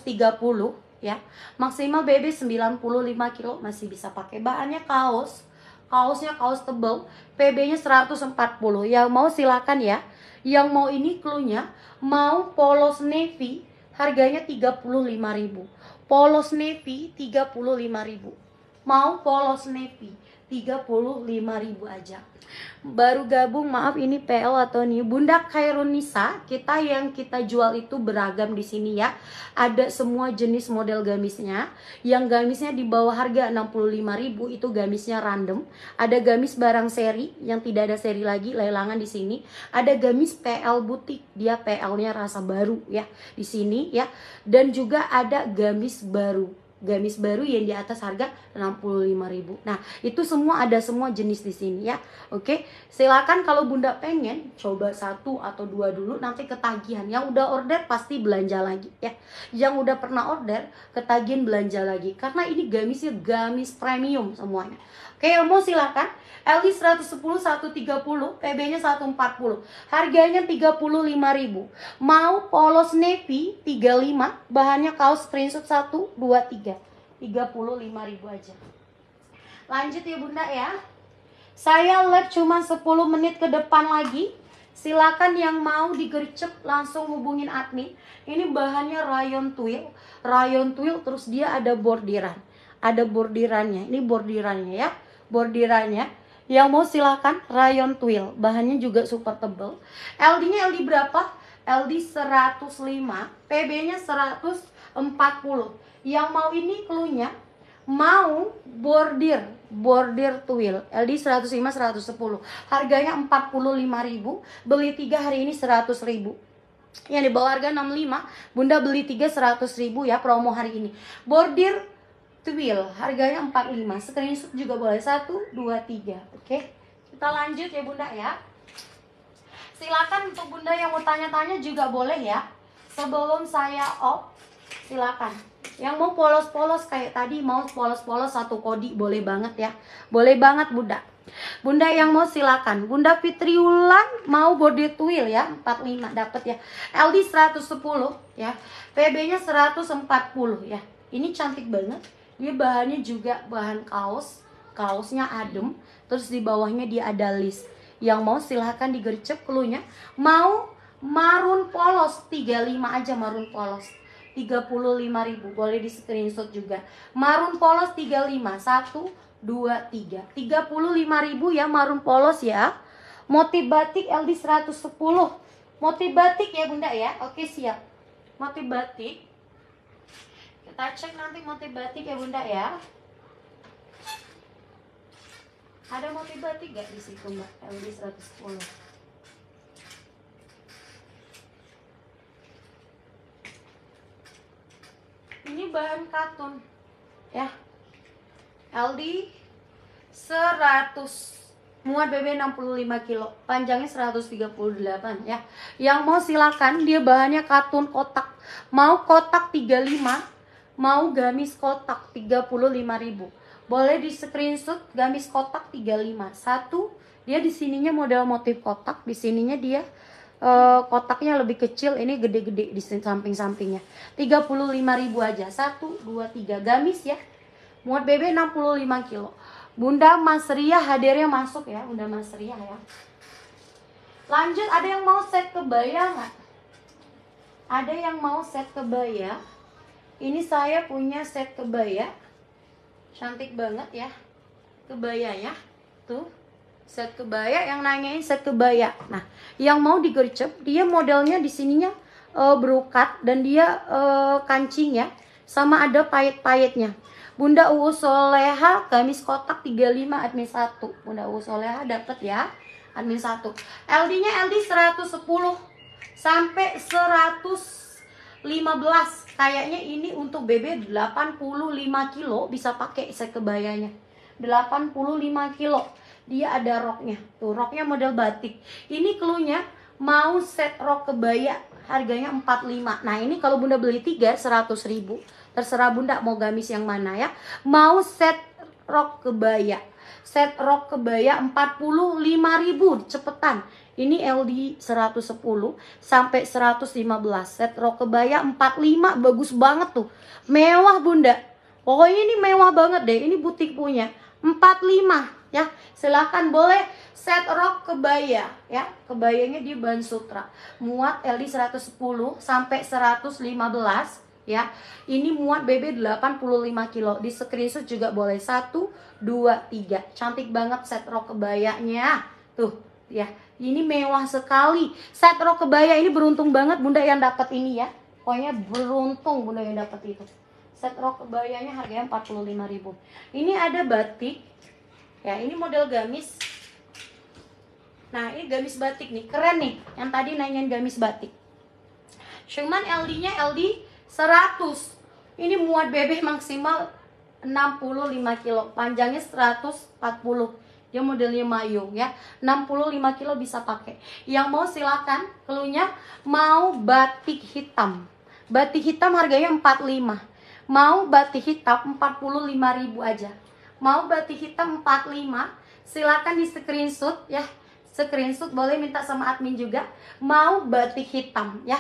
ya maksimal BB 95 kilo masih bisa pakai bahannya kaos kaosnya kaos tebal PB-nya 140 ya mau silakan ya yang mau ini klunya mau polos navy harganya 35.000. Polos navy 35.000. Mau polos navy. 35 ribu aja baru gabung maaf ini PL atau nih Bunda Khairunisa kita yang kita jual itu beragam di sini ya ada semua jenis model gamisnya yang gamisnya di bawah harga ribu itu gamisnya random ada gamis barang seri yang tidak ada seri lagi lelangan di sini ada gamis PL butik dia PL-nya rasa baru ya di sini ya dan juga ada gamis baru gamis baru yang di atas harga 65.000. Nah, itu semua ada semua jenis di sini ya. Oke. Silakan kalau Bunda pengen coba satu atau dua dulu nanti ketagihan. Yang udah order pasti belanja lagi ya. Yang udah pernah order ketagihan belanja lagi karena ini gamisnya gamis premium semuanya. Oke, Om silakan LI 110 130, PB-nya 140. Harganya 35.000. Mau polos navy 35, bahannya kaos prinsup 1 2 3. 35.000 aja. Lanjut ya Bunda ya. Saya live cuma 10 menit ke depan lagi. Silakan yang mau digercep langsung hubungin admin. Ini bahannya rayon twill, rayon twill terus dia ada bordiran. Ada bordirannya. Ini bordirannya ya. Bordirannya yang mau silahkan rayon twill. Bahannya juga super tebel. LD-nya LD berapa? LD 105, PB-nya 140. Yang mau ini clue mau bordir bordir twill LD 105 110 harganya 45.000 beli 3 hari ini 100.000 yang di bawah harga 65 Bunda beli 3 100 ribu ya promo hari ini bordir Twill, harganya 45. Screenshot juga boleh. 1 2 3. Oke. Kita lanjut ya Bunda ya. Silakan untuk Bunda yang mau tanya-tanya juga boleh ya. Sebelum saya off, silakan. Yang mau polos-polos kayak tadi mau polos-polos satu kodi boleh banget ya. Boleh banget Bunda. Bunda yang mau silakan. Bunda Fitriulan mau body twill ya 45 dapat ya. LD 110 ya. PB-nya 140 ya. Ini cantik banget. Dia bahannya juga bahan kaos, kaosnya adem, terus di bawahnya dia ada list. Yang mau silahkan digercep klunya. Mau marun polos 35 aja marun polos. 35.000 boleh di screenshot juga. Marun polos 35 1 2 3. 35.000 ya marun polos ya. Motif batik LD 110. Motif batik ya Bunda ya. Oke siap. Motif batik kita cek nanti motif batik ya bunda ya ada motif batik gak di situ mbak LD 110 ini bahan katun ya LD 100 muat BB 65 kilo panjangnya 138 ya yang mau silakan dia bahannya katun kotak mau kotak 35 mau gamis kotak 35.000 boleh di screenshot gamis kotak 35 satu dia di sininya model motif kotak di sininya dia e, kotaknya lebih kecil ini gede-gede di samping-sampingnya 35.000 aja 1 2 3 gamis ya muat BB 65 kilo Bunda Mas Ria hadirnya masuk ya Bunda Mas Ria ya lanjut ada yang mau set kebaya nggak ada yang mau set kebaya ini saya punya set kebaya. Cantik banget ya. Kebayanya. Tuh. Set kebaya yang nanyain set kebaya. Nah, yang mau digercep dia modelnya di sininya uh, berukat dan dia uh, kancing ya. Sama ada payet-payetnya. Bunda Uus Soleha gamis kotak 35 admin 1. Bunda Uus Soleha dapet ya admin 1. LD-nya LD 110 sampai 100 15 kayaknya ini untuk BB 85 kilo bisa pakai kebayanya 85 kilo dia ada roknya tuh roknya model batik ini keluarnya mau set rok kebaya harganya 45 nah ini kalau bunda beli 3 100 ribu terserah bunda mau gamis yang mana ya mau set rok kebaya set rok kebaya 45 ribu cepetan ini LD 110 sampai 115 set rok kebaya 45 bagus banget tuh. Mewah Bunda. Pokoknya ini mewah banget deh. Ini butik punya. 45 ya. Silahkan boleh set rok kebaya ya. Kebayanya di Ban Sutra. Muat LD 110 sampai 115 ya. Ini muat BB 85 kilo. Di screenshot juga boleh 1 2 3. Cantik banget set rok kebayanya. Tuh ya. Ini mewah sekali. Set rok kebaya ini beruntung banget Bunda yang dapat ini ya. Pokoknya beruntung Bunda yang dapat itu. Set rok kebayanya harganya 45.000. Ini ada batik. Ya, ini model gamis. Nah, ini gamis batik nih. Keren nih. Yang tadi nanyain gamis batik. Cuman LD-nya LD 100. Ini muat bebek maksimal 65 kilo. Panjangnya 140 dia modelnya mayo ya 65 kilo bisa pakai yang mau silakan keluarnya mau batik hitam batik hitam harganya 45 mau batik hitam 45 ribu aja mau batik hitam 45 silakan di screenshot ya screenshot boleh minta sama admin juga mau batik hitam ya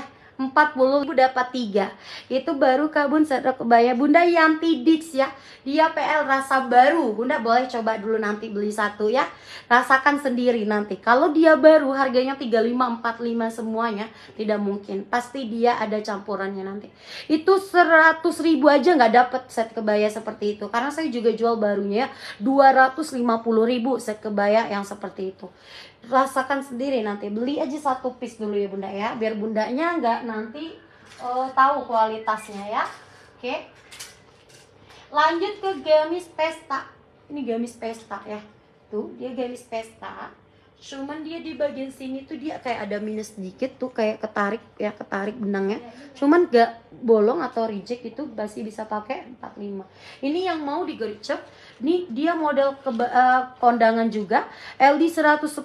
40 ibu dapat 3 itu baru kabun set kebaya bunda yang Dix ya dia PL rasa baru bunda boleh coba dulu nanti beli satu ya rasakan sendiri nanti kalau dia baru harganya 35 45 semuanya tidak mungkin pasti dia ada campurannya nanti itu 100 ribu aja nggak dapat set kebaya seperti itu karena saya juga jual barunya ya 250 ribu set kebaya yang seperti itu rasakan sendiri nanti beli aja satu piece dulu ya bunda ya biar bundanya nggak nanti uh, tahu kualitasnya ya oke okay. lanjut ke gamis pesta ini gamis pesta ya tuh dia gamis pesta cuman dia di bagian sini tuh dia kayak ada minus sedikit tuh kayak ketarik ya ketarik benangnya iya, iya. cuman gak bolong atau reject itu masih bisa pakai 45 ini yang mau digercep ini dia model ke, uh, eh, kondangan juga. LD 110 115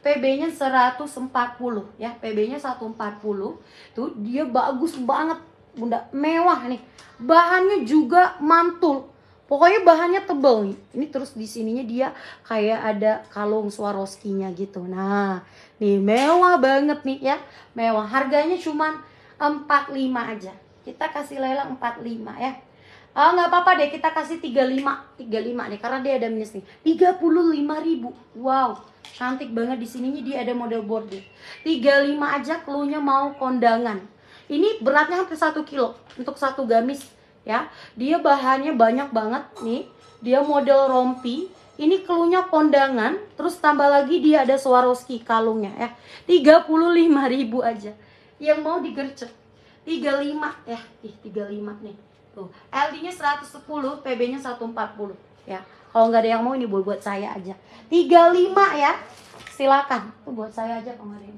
PB-nya 140 ya, PB-nya 140. Tuh dia bagus banget, Bunda. Mewah nih. Bahannya juga mantul. Pokoknya bahannya tebel nih. Ini terus di sininya dia kayak ada kalung Swarovski-nya gitu. Nah, nih mewah banget nih ya. Mewah. Harganya cuman 45 aja. Kita kasih lelang 45 ya. Ah, nggak apa-apa deh, kita kasih 35, 35 nih karena dia ada minus nih. 35 ribu. Wow, cantik banget di sininya dia ada model bordir. 35 aja klunya mau kondangan. Ini beratnya hampir 1 kilo untuk satu gamis ya. Dia bahannya banyak banget nih. Dia model rompi. Ini kelunya kondangan, terus tambah lagi dia ada Swarovski kalungnya ya. 35 ribu aja. Yang mau digercep. 35 ya, ih 35 nih. Tuh, LD-nya 110, PB-nya 140 ya. Kalau nggak ada yang mau ini buat buat saya aja. 35 ya. Silakan. Itu buat saya aja kemarin.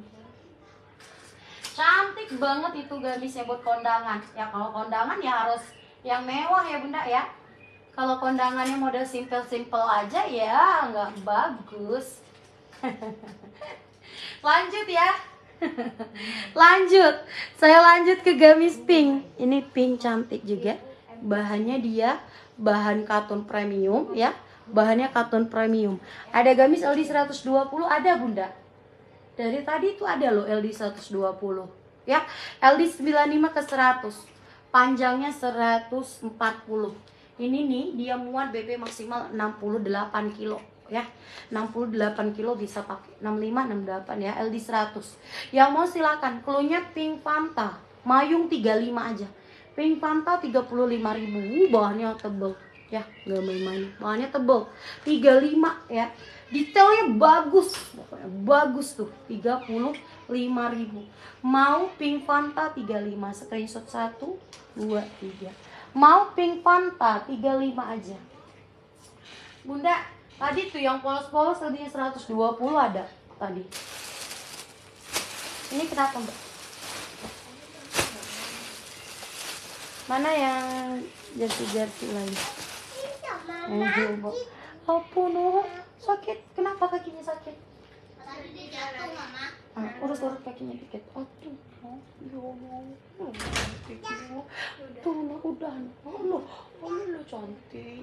Cantik banget itu gamisnya buat kondangan. Ya kalau kondangan ya harus yang mewah ya Bunda ya. Kalau kondangannya model simple-simple aja ya nggak bagus. Lanjut ya. lanjut. Saya lanjut ke gamis pink. Ini pink cantik juga bahannya dia bahan katun premium ya bahannya katun premium ada gamis LD 120 ada bunda dari tadi itu ada loh LD 120 ya LD 95 ke 100 panjangnya 140 ini nih dia muat BP maksimal 68 kilo ya 68 kilo bisa pakai 65 68 ya LD 100 yang mau silakan klunya pink fanta mayung 35 aja pink panta 35.000 bahannya tebel ya nggak main-main bahannya tebel 35 ya detailnya bagus pokoknya bagus tuh 35.000 mau pink fanta 35 screenshot 1 2 3 mau pink fanta 35 aja Bunda tadi tuh yang polos-polos tadinya 120 ada tadi ini kenapa mbak mana yang jersey jersey lagi yang jumbo oh puno sakit kenapa kakinya sakit jatuh, ah, urus urus kakinya dikit aduh oh, yo udah oh lo oh lo cantik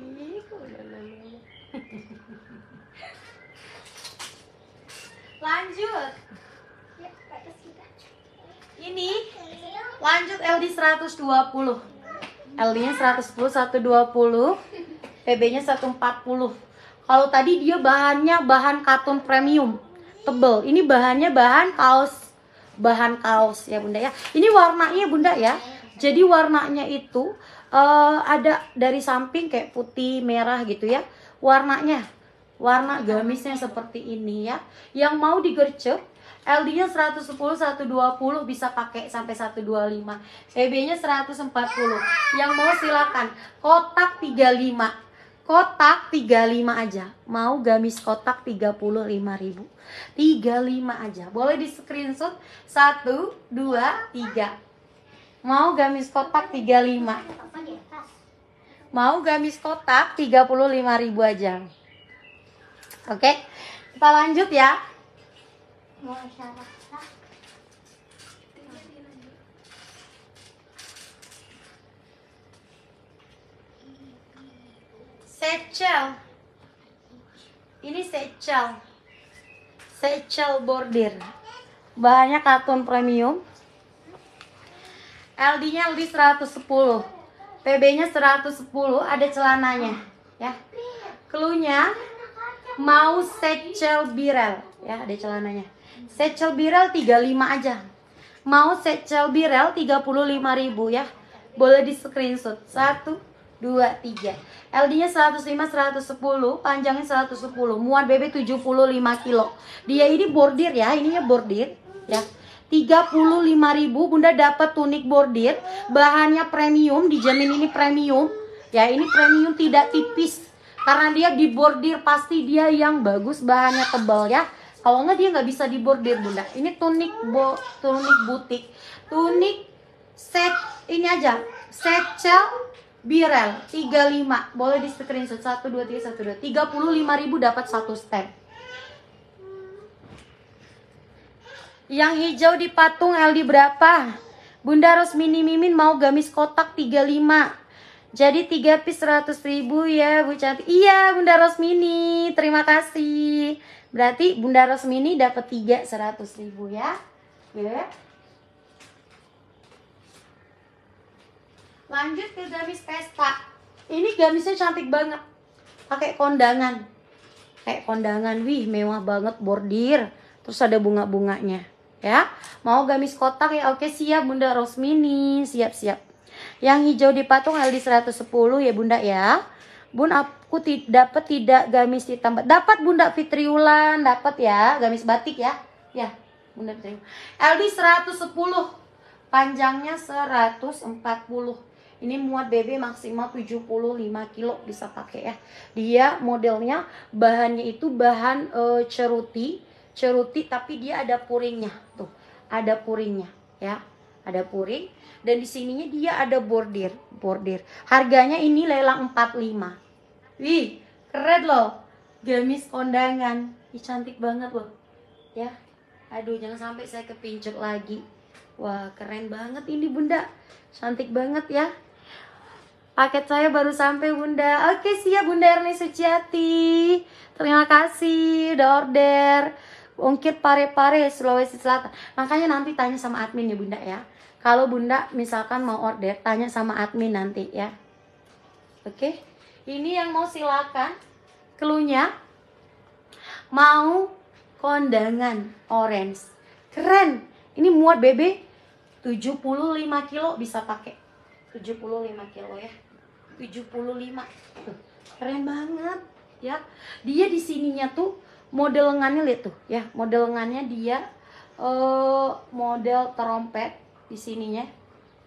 lanjut ini lanjut LD 120 l nya 110 120, PB-nya 140. Kalau tadi dia bahannya bahan katun premium, tebel. Ini bahannya bahan kaos bahan kaos ya Bunda ya. Ini warnanya Bunda ya. Jadi warnanya itu uh, ada dari samping kayak putih, merah gitu ya. Warnanya warna gamisnya seperti ini ya. Yang mau digercep LD-nya 110, 120 bisa pakai sampai 125. EB-nya 140. Yang mau silakan. Kotak 35 kotak 35 aja mau gamis kotak 35.000 35 aja boleh di screenshot 1 2 3 mau gamis kotak 35 mau gamis kotak 35.000 aja oke kita lanjut ya mau Secel. Ini secel. Secel bordir. Bahannya katun premium. LD-nya LD 110. PB-nya 110, ada celananya, ya. Kelunya mau secel birel, ya, ada celananya. Secel Birel 35 aja. Mau secel Birel 35.000 ya. Boleh di screenshot. 1 2, 3 LD-nya 105, 110 Panjangnya 110 Muat BB 75 kilo Dia ini bordir ya Ininya bordir ya 35.000 Bunda dapat tunik bordir Bahannya premium Dijamin ini premium Ya ini premium tidak tipis Karena dia dibordir Pasti dia yang bagus Bahannya tebal ya kalau nggak dia nggak bisa dibordir bunda. Ini tunik bo, tunik butik, tunik set ini aja secel birel 35 boleh di screenshot 1 2 3 1 2 35 ribu dapat satu step yang hijau di patung LD berapa Bunda harus mini Mimin mau gamis kotak 35 jadi 3 piece 100 ribu ya Bu Cantik Iya Bunda Rosmini terima kasih Berarti Bunda Rosmini dapat 3 100 ribu ya. Oke. Lanjut ke gamis pesta. Ini gamisnya cantik banget. Pakai kondangan. Kayak kondangan, wih mewah banget bordir. Terus ada bunga-bunganya ya. Mau gamis kotak ya, oke siap Bunda Rosmini, siap-siap. Yang hijau dipatung patung LD 110 ya Bunda ya. Bun Ku tidak dapat tidak gamis hitam, Dapat Bunda Fitriulan, dapat ya, gamis batik ya. Ya, Bunda Fitriulan. LD 110, panjangnya 140. Ini muat BB maksimal 75 kilo bisa pakai ya. Dia modelnya bahannya itu bahan e, ceruti, ceruti tapi dia ada puringnya tuh. Ada puringnya ya. Ada puring dan di sininya dia ada bordir, bordir. Harganya ini lelang 45 wih keren loh gamis kondangan Ih, cantik banget loh ya aduh jangan sampai saya kepincut lagi wah keren banget ini bunda cantik banget ya paket saya baru sampai bunda oke siap bunda Erni Suciati terima kasih udah order Ungkit pare-pare Sulawesi Selatan makanya nanti tanya sama admin ya bunda ya kalau bunda misalkan mau order tanya sama admin nanti ya oke okay? ini yang mau silakan kelunya mau kondangan orange keren ini muat BB 75 kilo bisa pakai 75 kilo ya 75 keren banget ya dia di sininya tuh model lengannya lihat tuh ya model lengannya dia uh, model trompet di sininya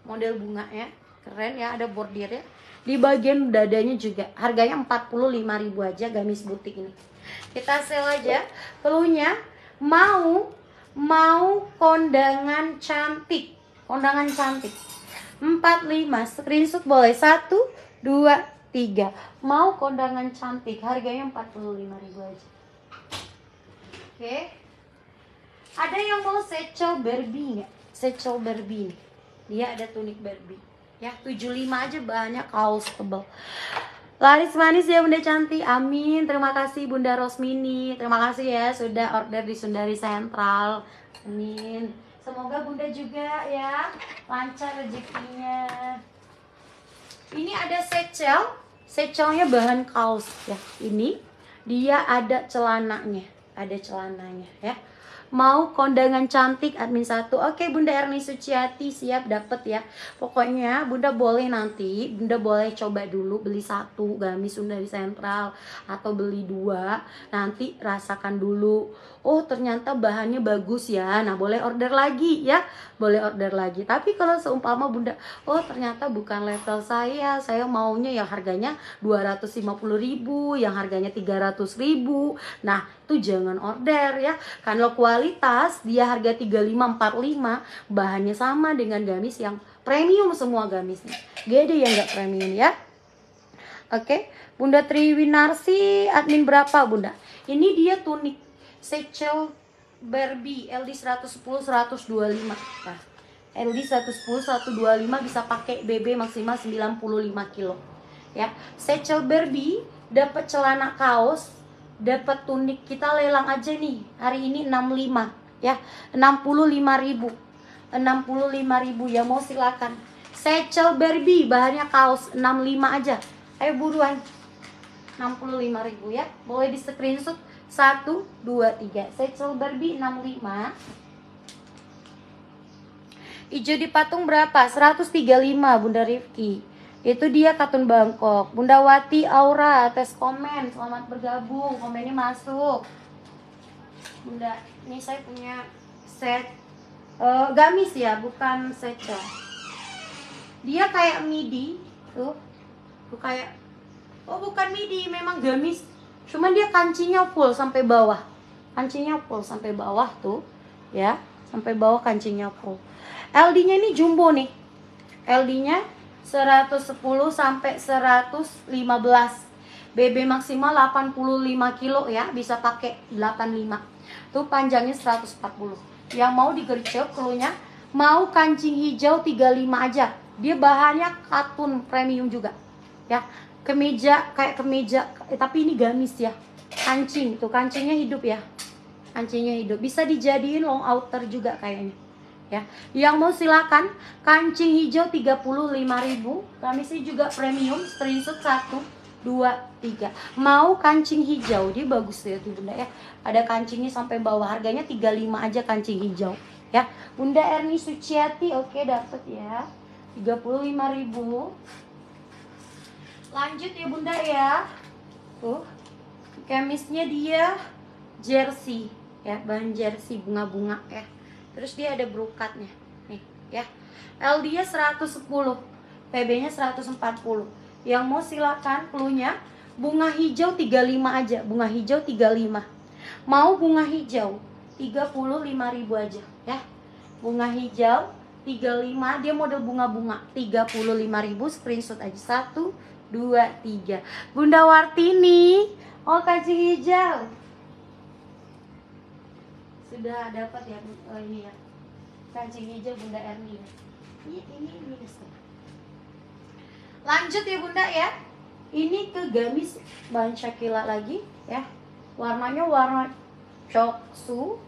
model bunga ya keren ya ada bordirnya di bagian dadanya juga harganya 45 ribu aja gamis butik ini kita sel aja pelunya mau mau kondangan cantik kondangan cantik 45 screenshot boleh 1 2 3 mau kondangan cantik harganya 45 ribu aja oke okay. ada yang mau secel berbi ya secel berbi dia ada tunik berbi ya 75 aja banyak kaos tebal Laris manis ya Bunda Cantik, amin Terima kasih Bunda Rosmini Terima kasih ya sudah order di Sundari Sentral Amin Semoga Bunda juga ya Lancar rezekinya Ini ada secel Secelnya bahan kaos ya Ini dia ada celananya Ada celananya ya mau kondangan cantik admin satu oke Bunda Erni Suciati siap dapet ya pokoknya Bunda boleh nanti Bunda boleh coba dulu beli satu gamis Sunda di sentral atau beli dua nanti rasakan dulu oh ternyata bahannya bagus ya nah boleh order lagi ya boleh order lagi tapi kalau seumpama bunda oh ternyata bukan level saya saya maunya yang harganya 250 ribu yang harganya 300 ribu nah itu jangan order ya kalau kualitas dia harga 3545 bahannya sama dengan gamis yang premium semua gamisnya gede yang nggak premium ya oke Bunda Triwinarsi admin berapa Bunda ini dia tunik Sechel Barbie LD 110 125 nah, LD 110 125 bisa pakai BB maksimal 95 kilo ya Sechel Barbie dapat celana kaos dapat tunik kita lelang aja nih hari ini 65 ya 65.000 65.000 ya mau silakan Sechel Barbie bahannya kaos 65 aja ayo buruan 65.000 ya boleh di screenshot 1, 2, 3 Satchel Barbie 65 Ijo di patung berapa? 135 Bunda Rifki Itu dia Katun Bangkok Bunda Wati Aura tes komen Selamat bergabung Komennya masuk Bunda Ini saya punya set uh, Gamis ya bukan cel ya. Dia kayak midi Tuh Tuh kayak Oh bukan midi memang gamis Cuma dia kancingnya full sampai bawah. kancingnya full sampai bawah tuh, ya. Sampai bawah kancingnya full. LD-nya ini jumbo nih. LD-nya 110 sampai 115. BB maksimal 85 kilo ya, bisa pakai 85. Tuh panjangnya 140. Yang mau digercep keluarnya mau kancing hijau 35 aja. Dia bahannya katun premium juga. Ya, kemeja kayak kemeja eh, tapi ini gamis ya kancing tuh kancingnya hidup ya kancingnya hidup bisa dijadiin long outer juga kayaknya ya yang mau silakan kancing hijau 35.000 sih juga premium suit 1 2 3 mau kancing hijau dia bagus ya tuh bunda ya ada kancingnya sampai bawah harganya 35 aja kancing hijau ya bunda Erni Suciati oke dapet ya 35.000 Lanjut ya bunda ya. Tuh, kemisnya dia jersey ya, bahan jersey bunga-bunga ya. Terus dia ada brokatnya. Nih, ya. L dia 110, PB-nya 140. Yang mau silakan pelunya bunga hijau 35 aja, bunga hijau 35. Mau bunga hijau 35.000 aja ya. Bunga hijau 35 dia model bunga-bunga 35.000 screenshot aja 1 dua, tiga. Bunda Wartini. Oh, kacang hijau. Sudah dapat ya, oh, ini ya. Kacang hijau Bunda Erni. Ini, ini, ini. Lanjut ya Bunda ya. Ini ke gamis bahan Shakila lagi ya. Warnanya warna coksu.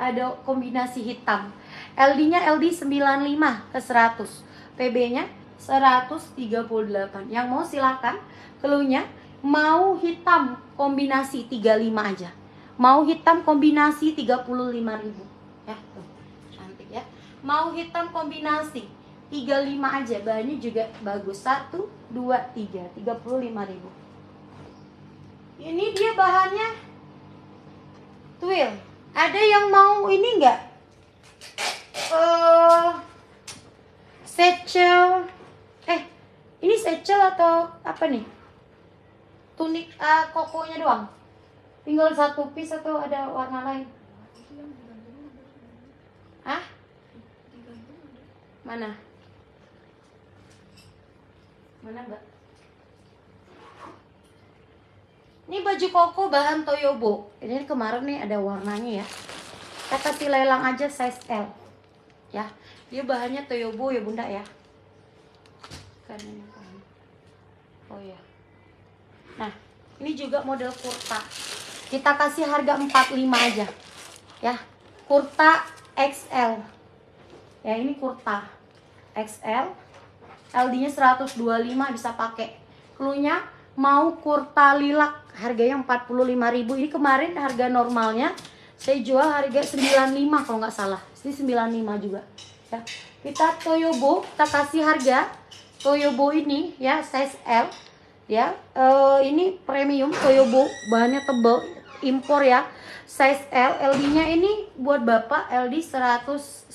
Ada kombinasi hitam. LD-nya LD 95 ke 100. PB-nya 138 yang mau silakan keluhnya mau hitam kombinasi 35 aja mau hitam kombinasi 35.000 ya tuh cantik ya mau hitam kombinasi 35 aja bahannya juga bagus 1 2 3 35.000 ini dia bahannya twill ada yang mau ini enggak uh, eh, satchel ini secel atau apa nih? Tunik uh, kokonya doang? Tinggal satu piece atau ada warna lain? Ah? Mana? Mana mbak? Ini baju koko bahan Toyobo. Ini kemarin nih ada warnanya ya. Kita kasih lelang aja size L. Ya. Dia bahannya Toyobo ya Bunda ya. Karena oh iya. nah ini juga model kurta kita kasih harga 45 aja ya kurta XL ya ini kurta XL LD nya 125 bisa pakai klunya mau kurta lilak harganya 45.000 ini kemarin harga normalnya saya jual harga 95 kalau nggak salah ini 95 juga ya kita Toyobo kita kasih harga Toyobo ini ya size L ya uh, ini premium Toyobo bahannya tebal impor ya size L LD nya ini buat bapak LD 110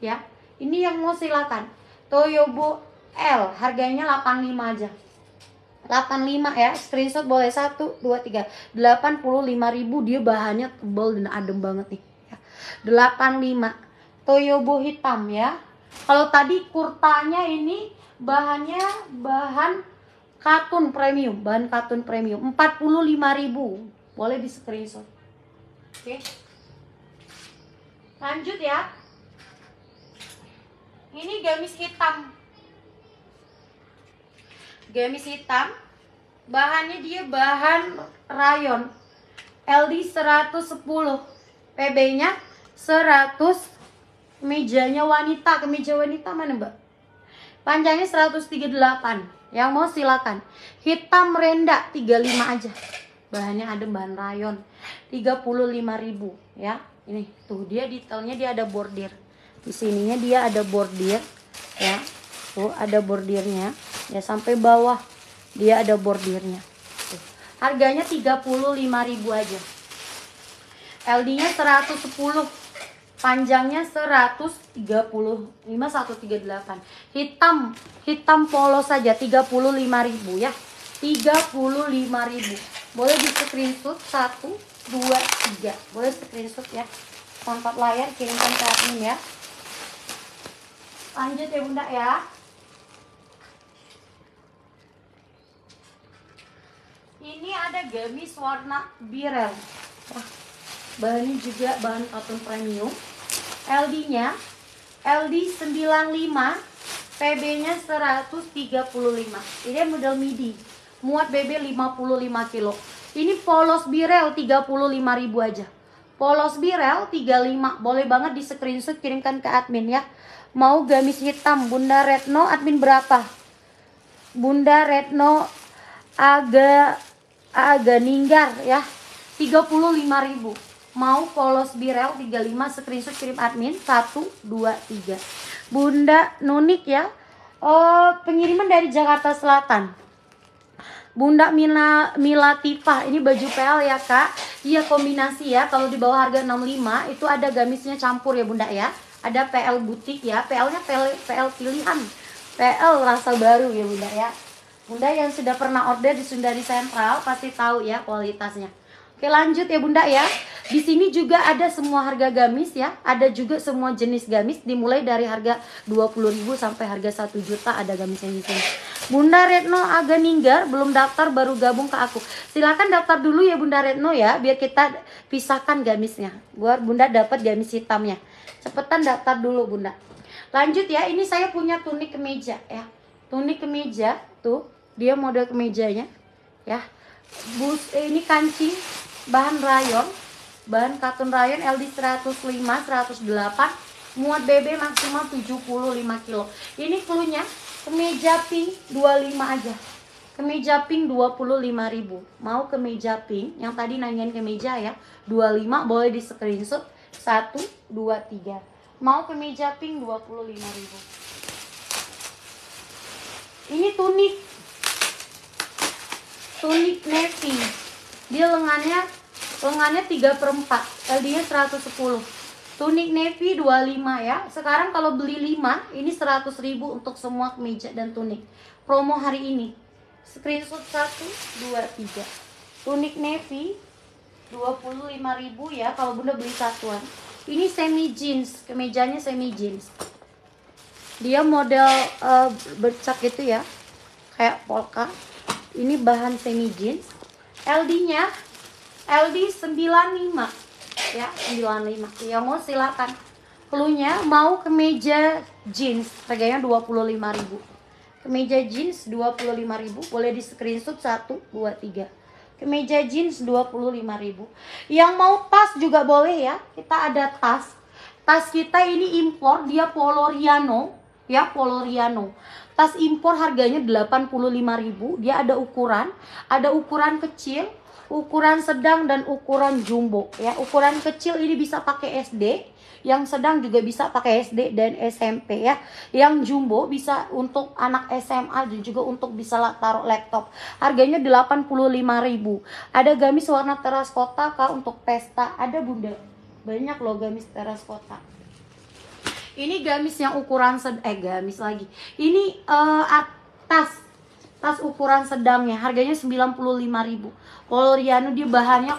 ya ini yang mau silakan Toyobo L harganya 85 aja 85 ya screenshot boleh 1 2 3 85.000 dia bahannya tebal dan adem banget nih ya. 85 Toyobo hitam ya kalau tadi kurtanya ini bahannya bahan katun premium, bahan katun premium 45.000. Boleh di screenshot. Oke. Okay. Lanjut ya. Ini gamis hitam. Gamis hitam. Bahannya dia bahan rayon. LD 110. PB-nya 100 Mejanya wanita, kemeja wanita mana mbak? Panjangnya 138. Yang mau silakan. Hitam renda 35 aja. Bahannya ada bahan rayon. 35.000 ya. Ini tuh dia detailnya dia ada bordir. Di sininya dia ada bordir ya. Tuh ada bordirnya ya sampai bawah dia ada bordirnya. Tuh. Harganya 35.000 aja. LD-nya 110 panjangnya 135 138 hitam hitam polos saja 35.000 ya 35.000 boleh di screenshot 1 2 3 boleh screenshot ya kontak layar kirimkan ke admin ya lanjut ya bunda ya ini ada gamis warna birel Wah, bahannya juga bahan cotton premium LD-nya LD 95 PB-nya 135 ini model midi muat BB 55 kilo ini polos birel 35 ribu aja polos birel 35 boleh banget di screenshot kirimkan ke admin ya mau gamis hitam Bunda Retno admin berapa Bunda Retno agak agak ninggar ya 35 ribu mau polos birel 35 screenshot kirim admin 123 Bunda Nunik ya uh, pengiriman dari Jakarta Selatan Bunda Mila mila tifa ini baju PL ya kak iya kombinasi ya kalau di bawah harga 65 itu ada gamisnya campur ya bunda ya ada PL butik ya PL nya PL, PL pilihan PL rasa baru ya bunda ya Bunda yang sudah pernah order di Sundari Sentral pasti tahu ya kualitasnya Oke lanjut ya bunda ya. Di sini juga ada semua harga gamis ya. Ada juga semua jenis gamis dimulai dari harga 20.000 sampai harga 1 juta ada gamisnya di sini. Bunda Retno agak ninggar. belum daftar baru gabung ke aku. Silahkan daftar dulu ya Bunda Retno ya biar kita pisahkan gamisnya. Buat Bunda dapat gamis hitamnya. Cepetan daftar dulu Bunda. Lanjut ya, ini saya punya tunik kemeja ya. Tunik kemeja tuh, dia model kemejanya ya. Bus eh, ini kancing bahan rayon bahan katun rayon LD 105 108 muat BB maksimal 75 kilo ini klunya kemeja pink 25 aja kemeja pink 25.000 mau kemeja pink yang tadi nanyain kemeja ya 25 boleh di screenshot 1 2 3 mau kemeja pink 25.000 ini tunik tunik navy dia lengannya lengannya 3 per 4 LD-nya 110 tunik navy 25 ya sekarang kalau beli 5 ini 100 ribu untuk semua kemeja dan tunik promo hari ini screenshot 1, 2, 3 tunik navy 25 ribu ya kalau bunda beli satuan ini semi jeans kemejanya semi jeans dia model uh, bercak gitu ya kayak polka ini bahan semi jeans LD nya LD 95 ya 95 ya, mau silakan pelunya mau kemeja jeans harganya 25.000 kemeja jeans 25.000 boleh di screenshot 1 2 3 kemeja jeans 25.000 yang mau tas juga boleh ya kita ada tas tas kita ini impor dia Poloriano ya Poloriano tas impor harganya 85.000 dia ada ukuran ada ukuran kecil ukuran sedang dan ukuran jumbo ya. Ukuran kecil ini bisa pakai SD, yang sedang juga bisa pakai SD dan SMP ya. Yang jumbo bisa untuk anak SMA dan juga untuk bisa taruh laptop. Harganya 85.000. Ada gamis warna teras kota Kak untuk pesta. Ada Bunda. Banyak loh gamis teras kota. Ini gamis yang ukuran sed eh gamis lagi. Ini uh, eh, atas tas ukuran sedangnya harganya 95.000 Poliano dia bahannya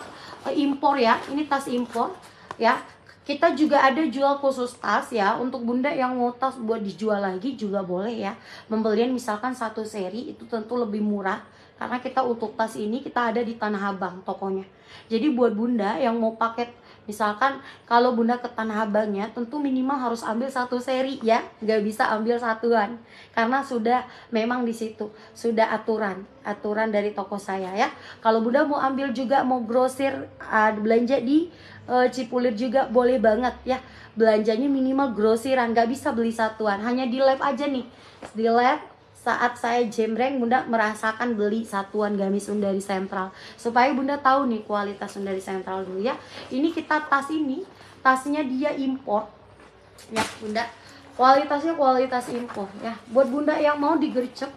eh, impor ya. Ini tas impor ya. Kita juga ada jual khusus tas ya Untuk bunda yang mau tas buat dijual lagi juga boleh ya Pembelian misalkan satu seri itu tentu lebih murah Karena kita untuk tas ini kita ada di Tanah Abang tokonya Jadi buat bunda yang mau paket Misalkan kalau Bunda ke Tanah Abangnya tentu minimal harus ambil satu seri ya, nggak bisa ambil satuan karena sudah memang di situ sudah aturan aturan dari toko saya ya. Kalau Bunda mau ambil juga mau grosir uh, belanja di uh, Cipulir juga boleh banget ya. Belanjanya minimal grosiran, nggak bisa beli satuan, hanya di live aja nih. Di live saat saya jembreng bunda merasakan beli satuan gamis Sundari Sentral supaya bunda tahu nih kualitas Sundari Sentral dulu ya ini kita tas ini tasnya dia import ya bunda kualitasnya kualitas impor ya buat bunda yang mau digercep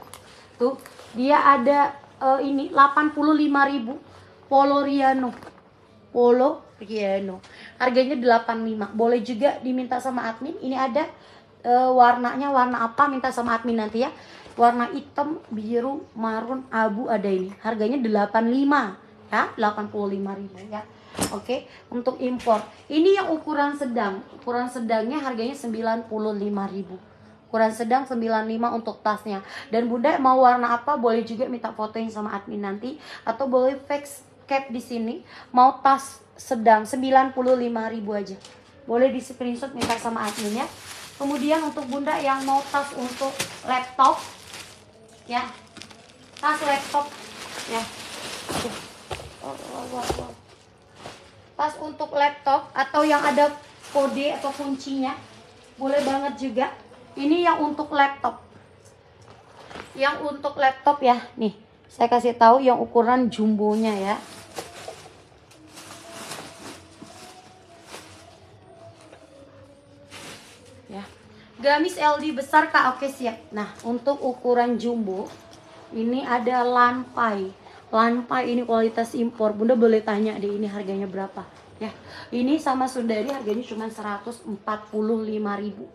tuh dia ada uh, ini 85.000 Polo Riano Polo Riano harganya 85 boleh juga diminta sama admin ini ada uh, warnanya warna apa minta sama admin nanti ya warna hitam, biru, marun, abu ada ini. Harganya 85 ya, 85.000 ya. Oke, untuk impor. Ini yang ukuran sedang. Ukuran sedangnya harganya 95.000 ukuran sedang 95 untuk tasnya dan bunda mau warna apa boleh juga minta fotoin sama admin nanti atau boleh fix cap di sini mau tas sedang 95.000 aja boleh di screenshot minta sama admin ya kemudian untuk bunda yang mau tas untuk laptop ya tas laptop ya tas untuk laptop atau yang ada kode atau kuncinya boleh banget juga ini yang untuk laptop yang untuk laptop ya nih saya kasih tahu yang ukuran jumbonya ya Gamis LD besar kak, oke siap. Nah, untuk ukuran jumbo, ini ada lampai. Lampai ini kualitas impor. Bunda boleh tanya deh ini harganya berapa. Ya, ini sama Sundari harganya cuma 145.000. 145.000.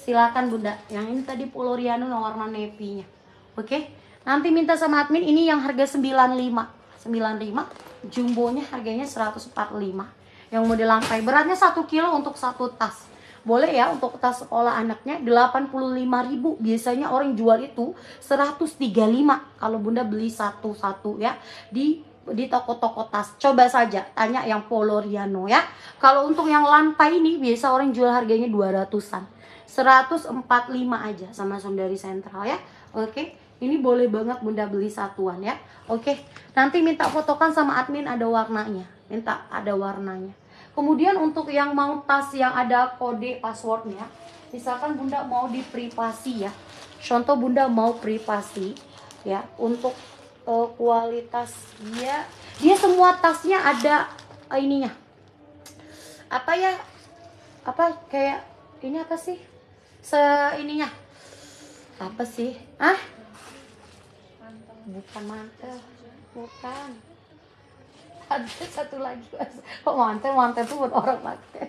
Silakan Bunda. Yang ini tadi Poloriano yang warna nepinya. Oke. Nanti minta sama admin ini yang harga 95. 95 jumbonya harganya 145 yang mau dilangkai. Beratnya satu kilo untuk satu tas. Boleh ya untuk tas sekolah anaknya ribu Biasanya orang jual itu 135 kalau Bunda beli satu-satu ya di di toko-toko tas. Coba saja tanya yang Poloriano ya. Kalau untuk yang lantai ini biasa orang jual harganya 200-an. 145 aja sama dari Sentral ya. Oke. Ini boleh banget Bunda beli satuan ya. Oke. Nanti minta fotokan sama admin ada warnanya. Minta ada warnanya. Kemudian untuk yang mau tas yang ada kode passwordnya, misalkan Bunda mau di privasi ya. Contoh Bunda mau privasi ya untuk uh, kualitas dia dia semua tasnya ada uh, ininya apa ya apa kayak ini apa sih se ininya apa sih ah bukan mantel bukan ada satu lagi mas kok mantai mantai tuh buat orang pakai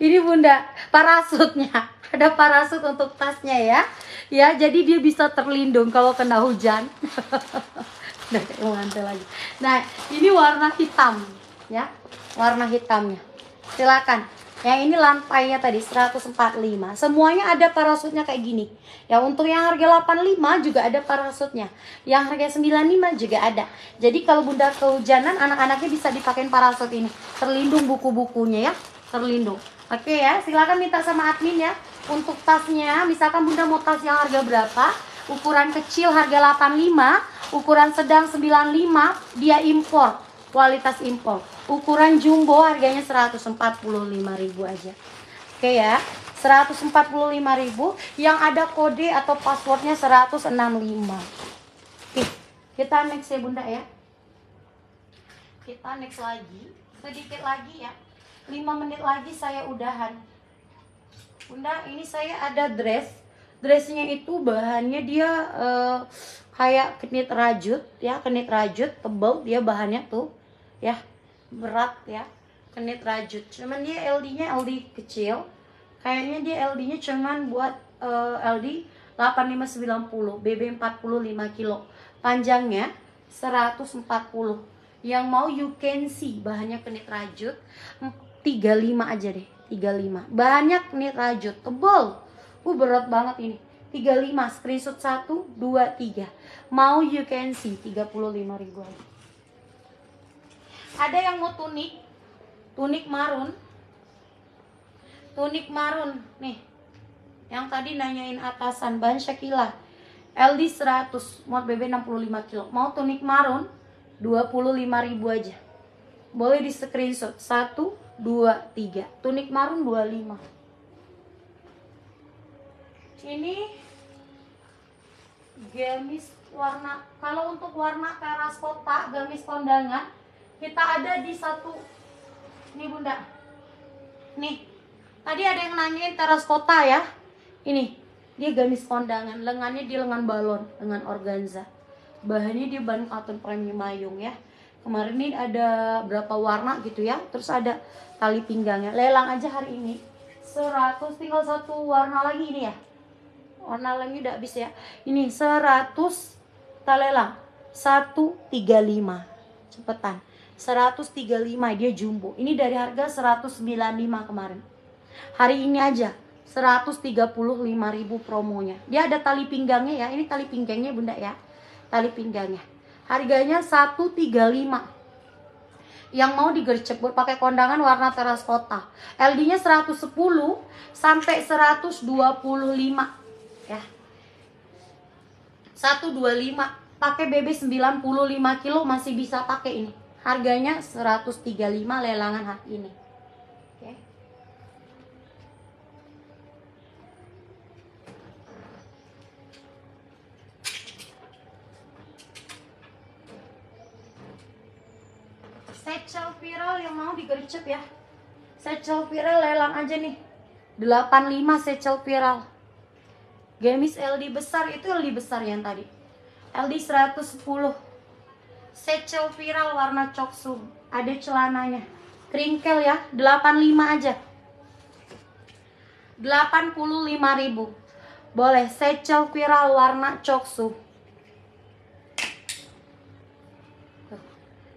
ini bunda parasutnya ada parasut untuk tasnya ya ya jadi dia bisa terlindung kalau kena hujan mantai nah, lagi nah ini warna hitam ya warna hitamnya silakan yang ini lantainya tadi 145. Semuanya ada parasutnya kayak gini. Ya untuk yang harga 85 juga ada parasutnya. Yang harga 95 juga ada. Jadi kalau bunda kehujanan anak-anaknya bisa dipakein parasut ini. Terlindung buku-bukunya ya. Terlindung. Oke ya, silakan minta sama admin ya. Untuk tasnya, misalkan bunda mau tas yang harga berapa? Ukuran kecil harga 85, ukuran sedang 95, dia impor, kualitas impor ukuran jumbo harganya 145.000 aja. Oke ya. 145.000 yang ada kode atau passwordnya 165. Oke, kita next ya Bunda ya. Kita next lagi, sedikit lagi ya. 5 menit lagi saya udahan. Bunda, ini saya ada dress dressnya itu bahannya dia uh, kayak kenit rajut ya kenit rajut tebal dia bahannya tuh ya berat ya kenit rajut cuman dia LD nya LD kecil kayaknya dia LD nya cuman buat uh, LD 8590 BB 45 kilo panjangnya 140 yang mau you can see bahannya kenit rajut 35 aja deh 35 banyak kenit rajut tebal uh berat banget ini 35 screenshot 1 2 3 mau you can see 35 ribu aja ada yang mau tunik tunik marun tunik marun nih yang tadi nanyain atasan bahan Shakila LD 100 mod BB 65 kilo mau tunik marun 25 ribu aja boleh di screenshot 1, 2, 3 tunik marun 25 ini gamis warna kalau untuk warna teras kota gamis kondangan kita ada di satu nih bunda nih tadi ada yang nanyain teras kota ya ini dia gamis kondangan lengannya di lengan balon lengan organza bahannya di bahan katun premium mayung ya kemarin ini ada berapa warna gitu ya terus ada tali pinggangnya lelang aja hari ini 100 tinggal satu warna lagi ini ya warna lagi udah habis ya ini 100 talelang lelang 135 cepetan 135 dia jumbo. Ini dari harga 195 kemarin. Hari ini aja 135.000 promonya. Dia ada tali pinggangnya ya. Ini tali pinggangnya Bunda ya. Tali pinggangnya. Harganya 135. Yang mau digercep buat pakai kondangan warna teras kota. LD-nya 110 sampai 125 ya. 125 pakai BB 95 kilo masih bisa pakai ini Harganya 135 lelangan hari ini. Oke. Okay. viral yang mau digercep ya. Secel viral lelang aja nih. 85 secel viral. Gemis LD besar itu LD besar yang tadi. LD 110 Secel viral warna coksum. Ada celananya. Kringkel ya, 85 aja. 85.000. Boleh secel viral warna coksu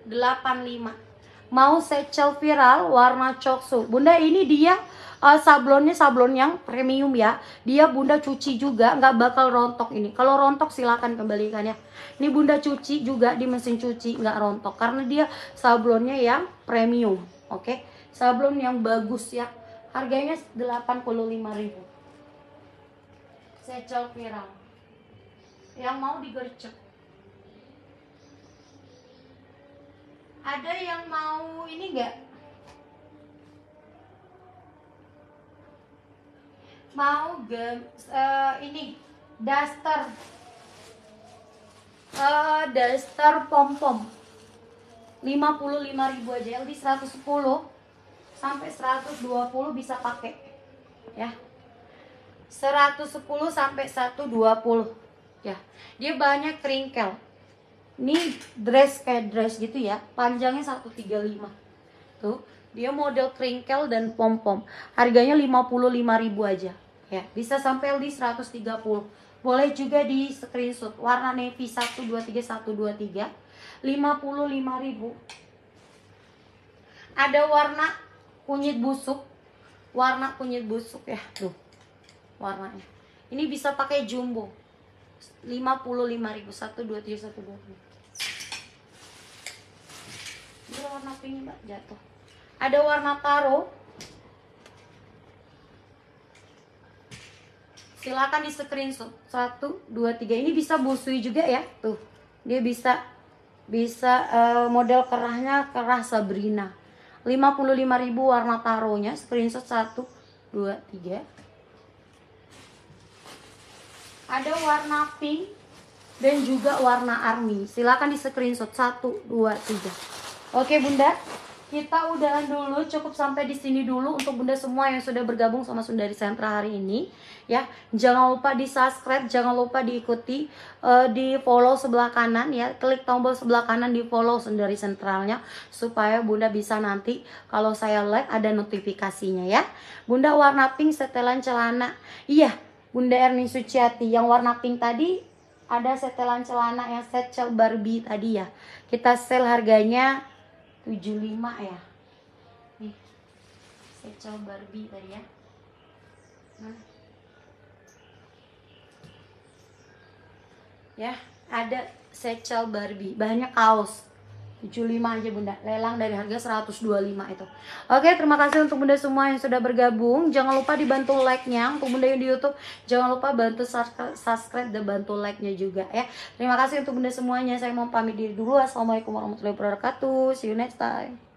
85 mau secel viral warna coksu. Bunda ini dia uh, sablonnya sablon yang premium ya. Dia bunda cuci juga nggak bakal rontok ini. Kalau rontok silahkan kembalikan ya. Ini bunda cuci juga di mesin cuci nggak rontok karena dia sablonnya yang premium. Oke, okay? sablon yang bagus ya. Harganya 85.000. Secel viral. Yang mau digercep. ada yang mau ini enggak mau gem uh, ini daster uh, daster pom pom 55 ribu aja LD 110 sampai 120 bisa pakai ya 110 sampai 120 ya dia banyak keringkel ini dress kayak dress gitu ya panjangnya 135 tuh dia model kringkel dan pom pom harganya 55.000 aja ya bisa sampai di 130 boleh juga di screenshot warna navy 123123 55.000 ada warna kunyit busuk warna kunyit busuk ya tuh warnanya ini bisa pakai jumbo 55.000 1 ini warna pink mbak jatuh. Ada warna taro. Silakan di screenshot. Satu, dua, tiga. Ini bisa busui juga ya. Tuh, dia bisa bisa uh, model kerahnya kerah Sabrina. 55.000 warna taronya. Screenshot satu, dua, tiga. Ada warna pink dan juga warna army. Silakan di screenshot 1 2 3. Oke Bunda, kita udahan dulu cukup sampai di sini dulu untuk Bunda semua yang sudah bergabung sama Sundari Sentra hari ini ya. Jangan lupa di subscribe, jangan lupa diikuti uh, di follow sebelah kanan ya. Klik tombol sebelah kanan di follow Sundari Sentralnya supaya Bunda bisa nanti kalau saya like ada notifikasinya ya. Bunda warna pink setelan celana. Iya, Bunda Erni Suciati yang warna pink tadi ada setelan celana yang set Barbie tadi ya. Kita sel harganya 75 ya nih saya coba Barbie tadi ya nah. ya ada secel Barbie banyak kaos 75 aja bunda lelang dari harga 125 itu oke terima kasih untuk bunda semua yang sudah bergabung jangan lupa dibantu like nya untuk bunda yang di youtube jangan lupa bantu subscribe dan bantu like nya juga ya terima kasih untuk bunda semuanya saya mau pamit diri dulu assalamualaikum warahmatullahi wabarakatuh see you next time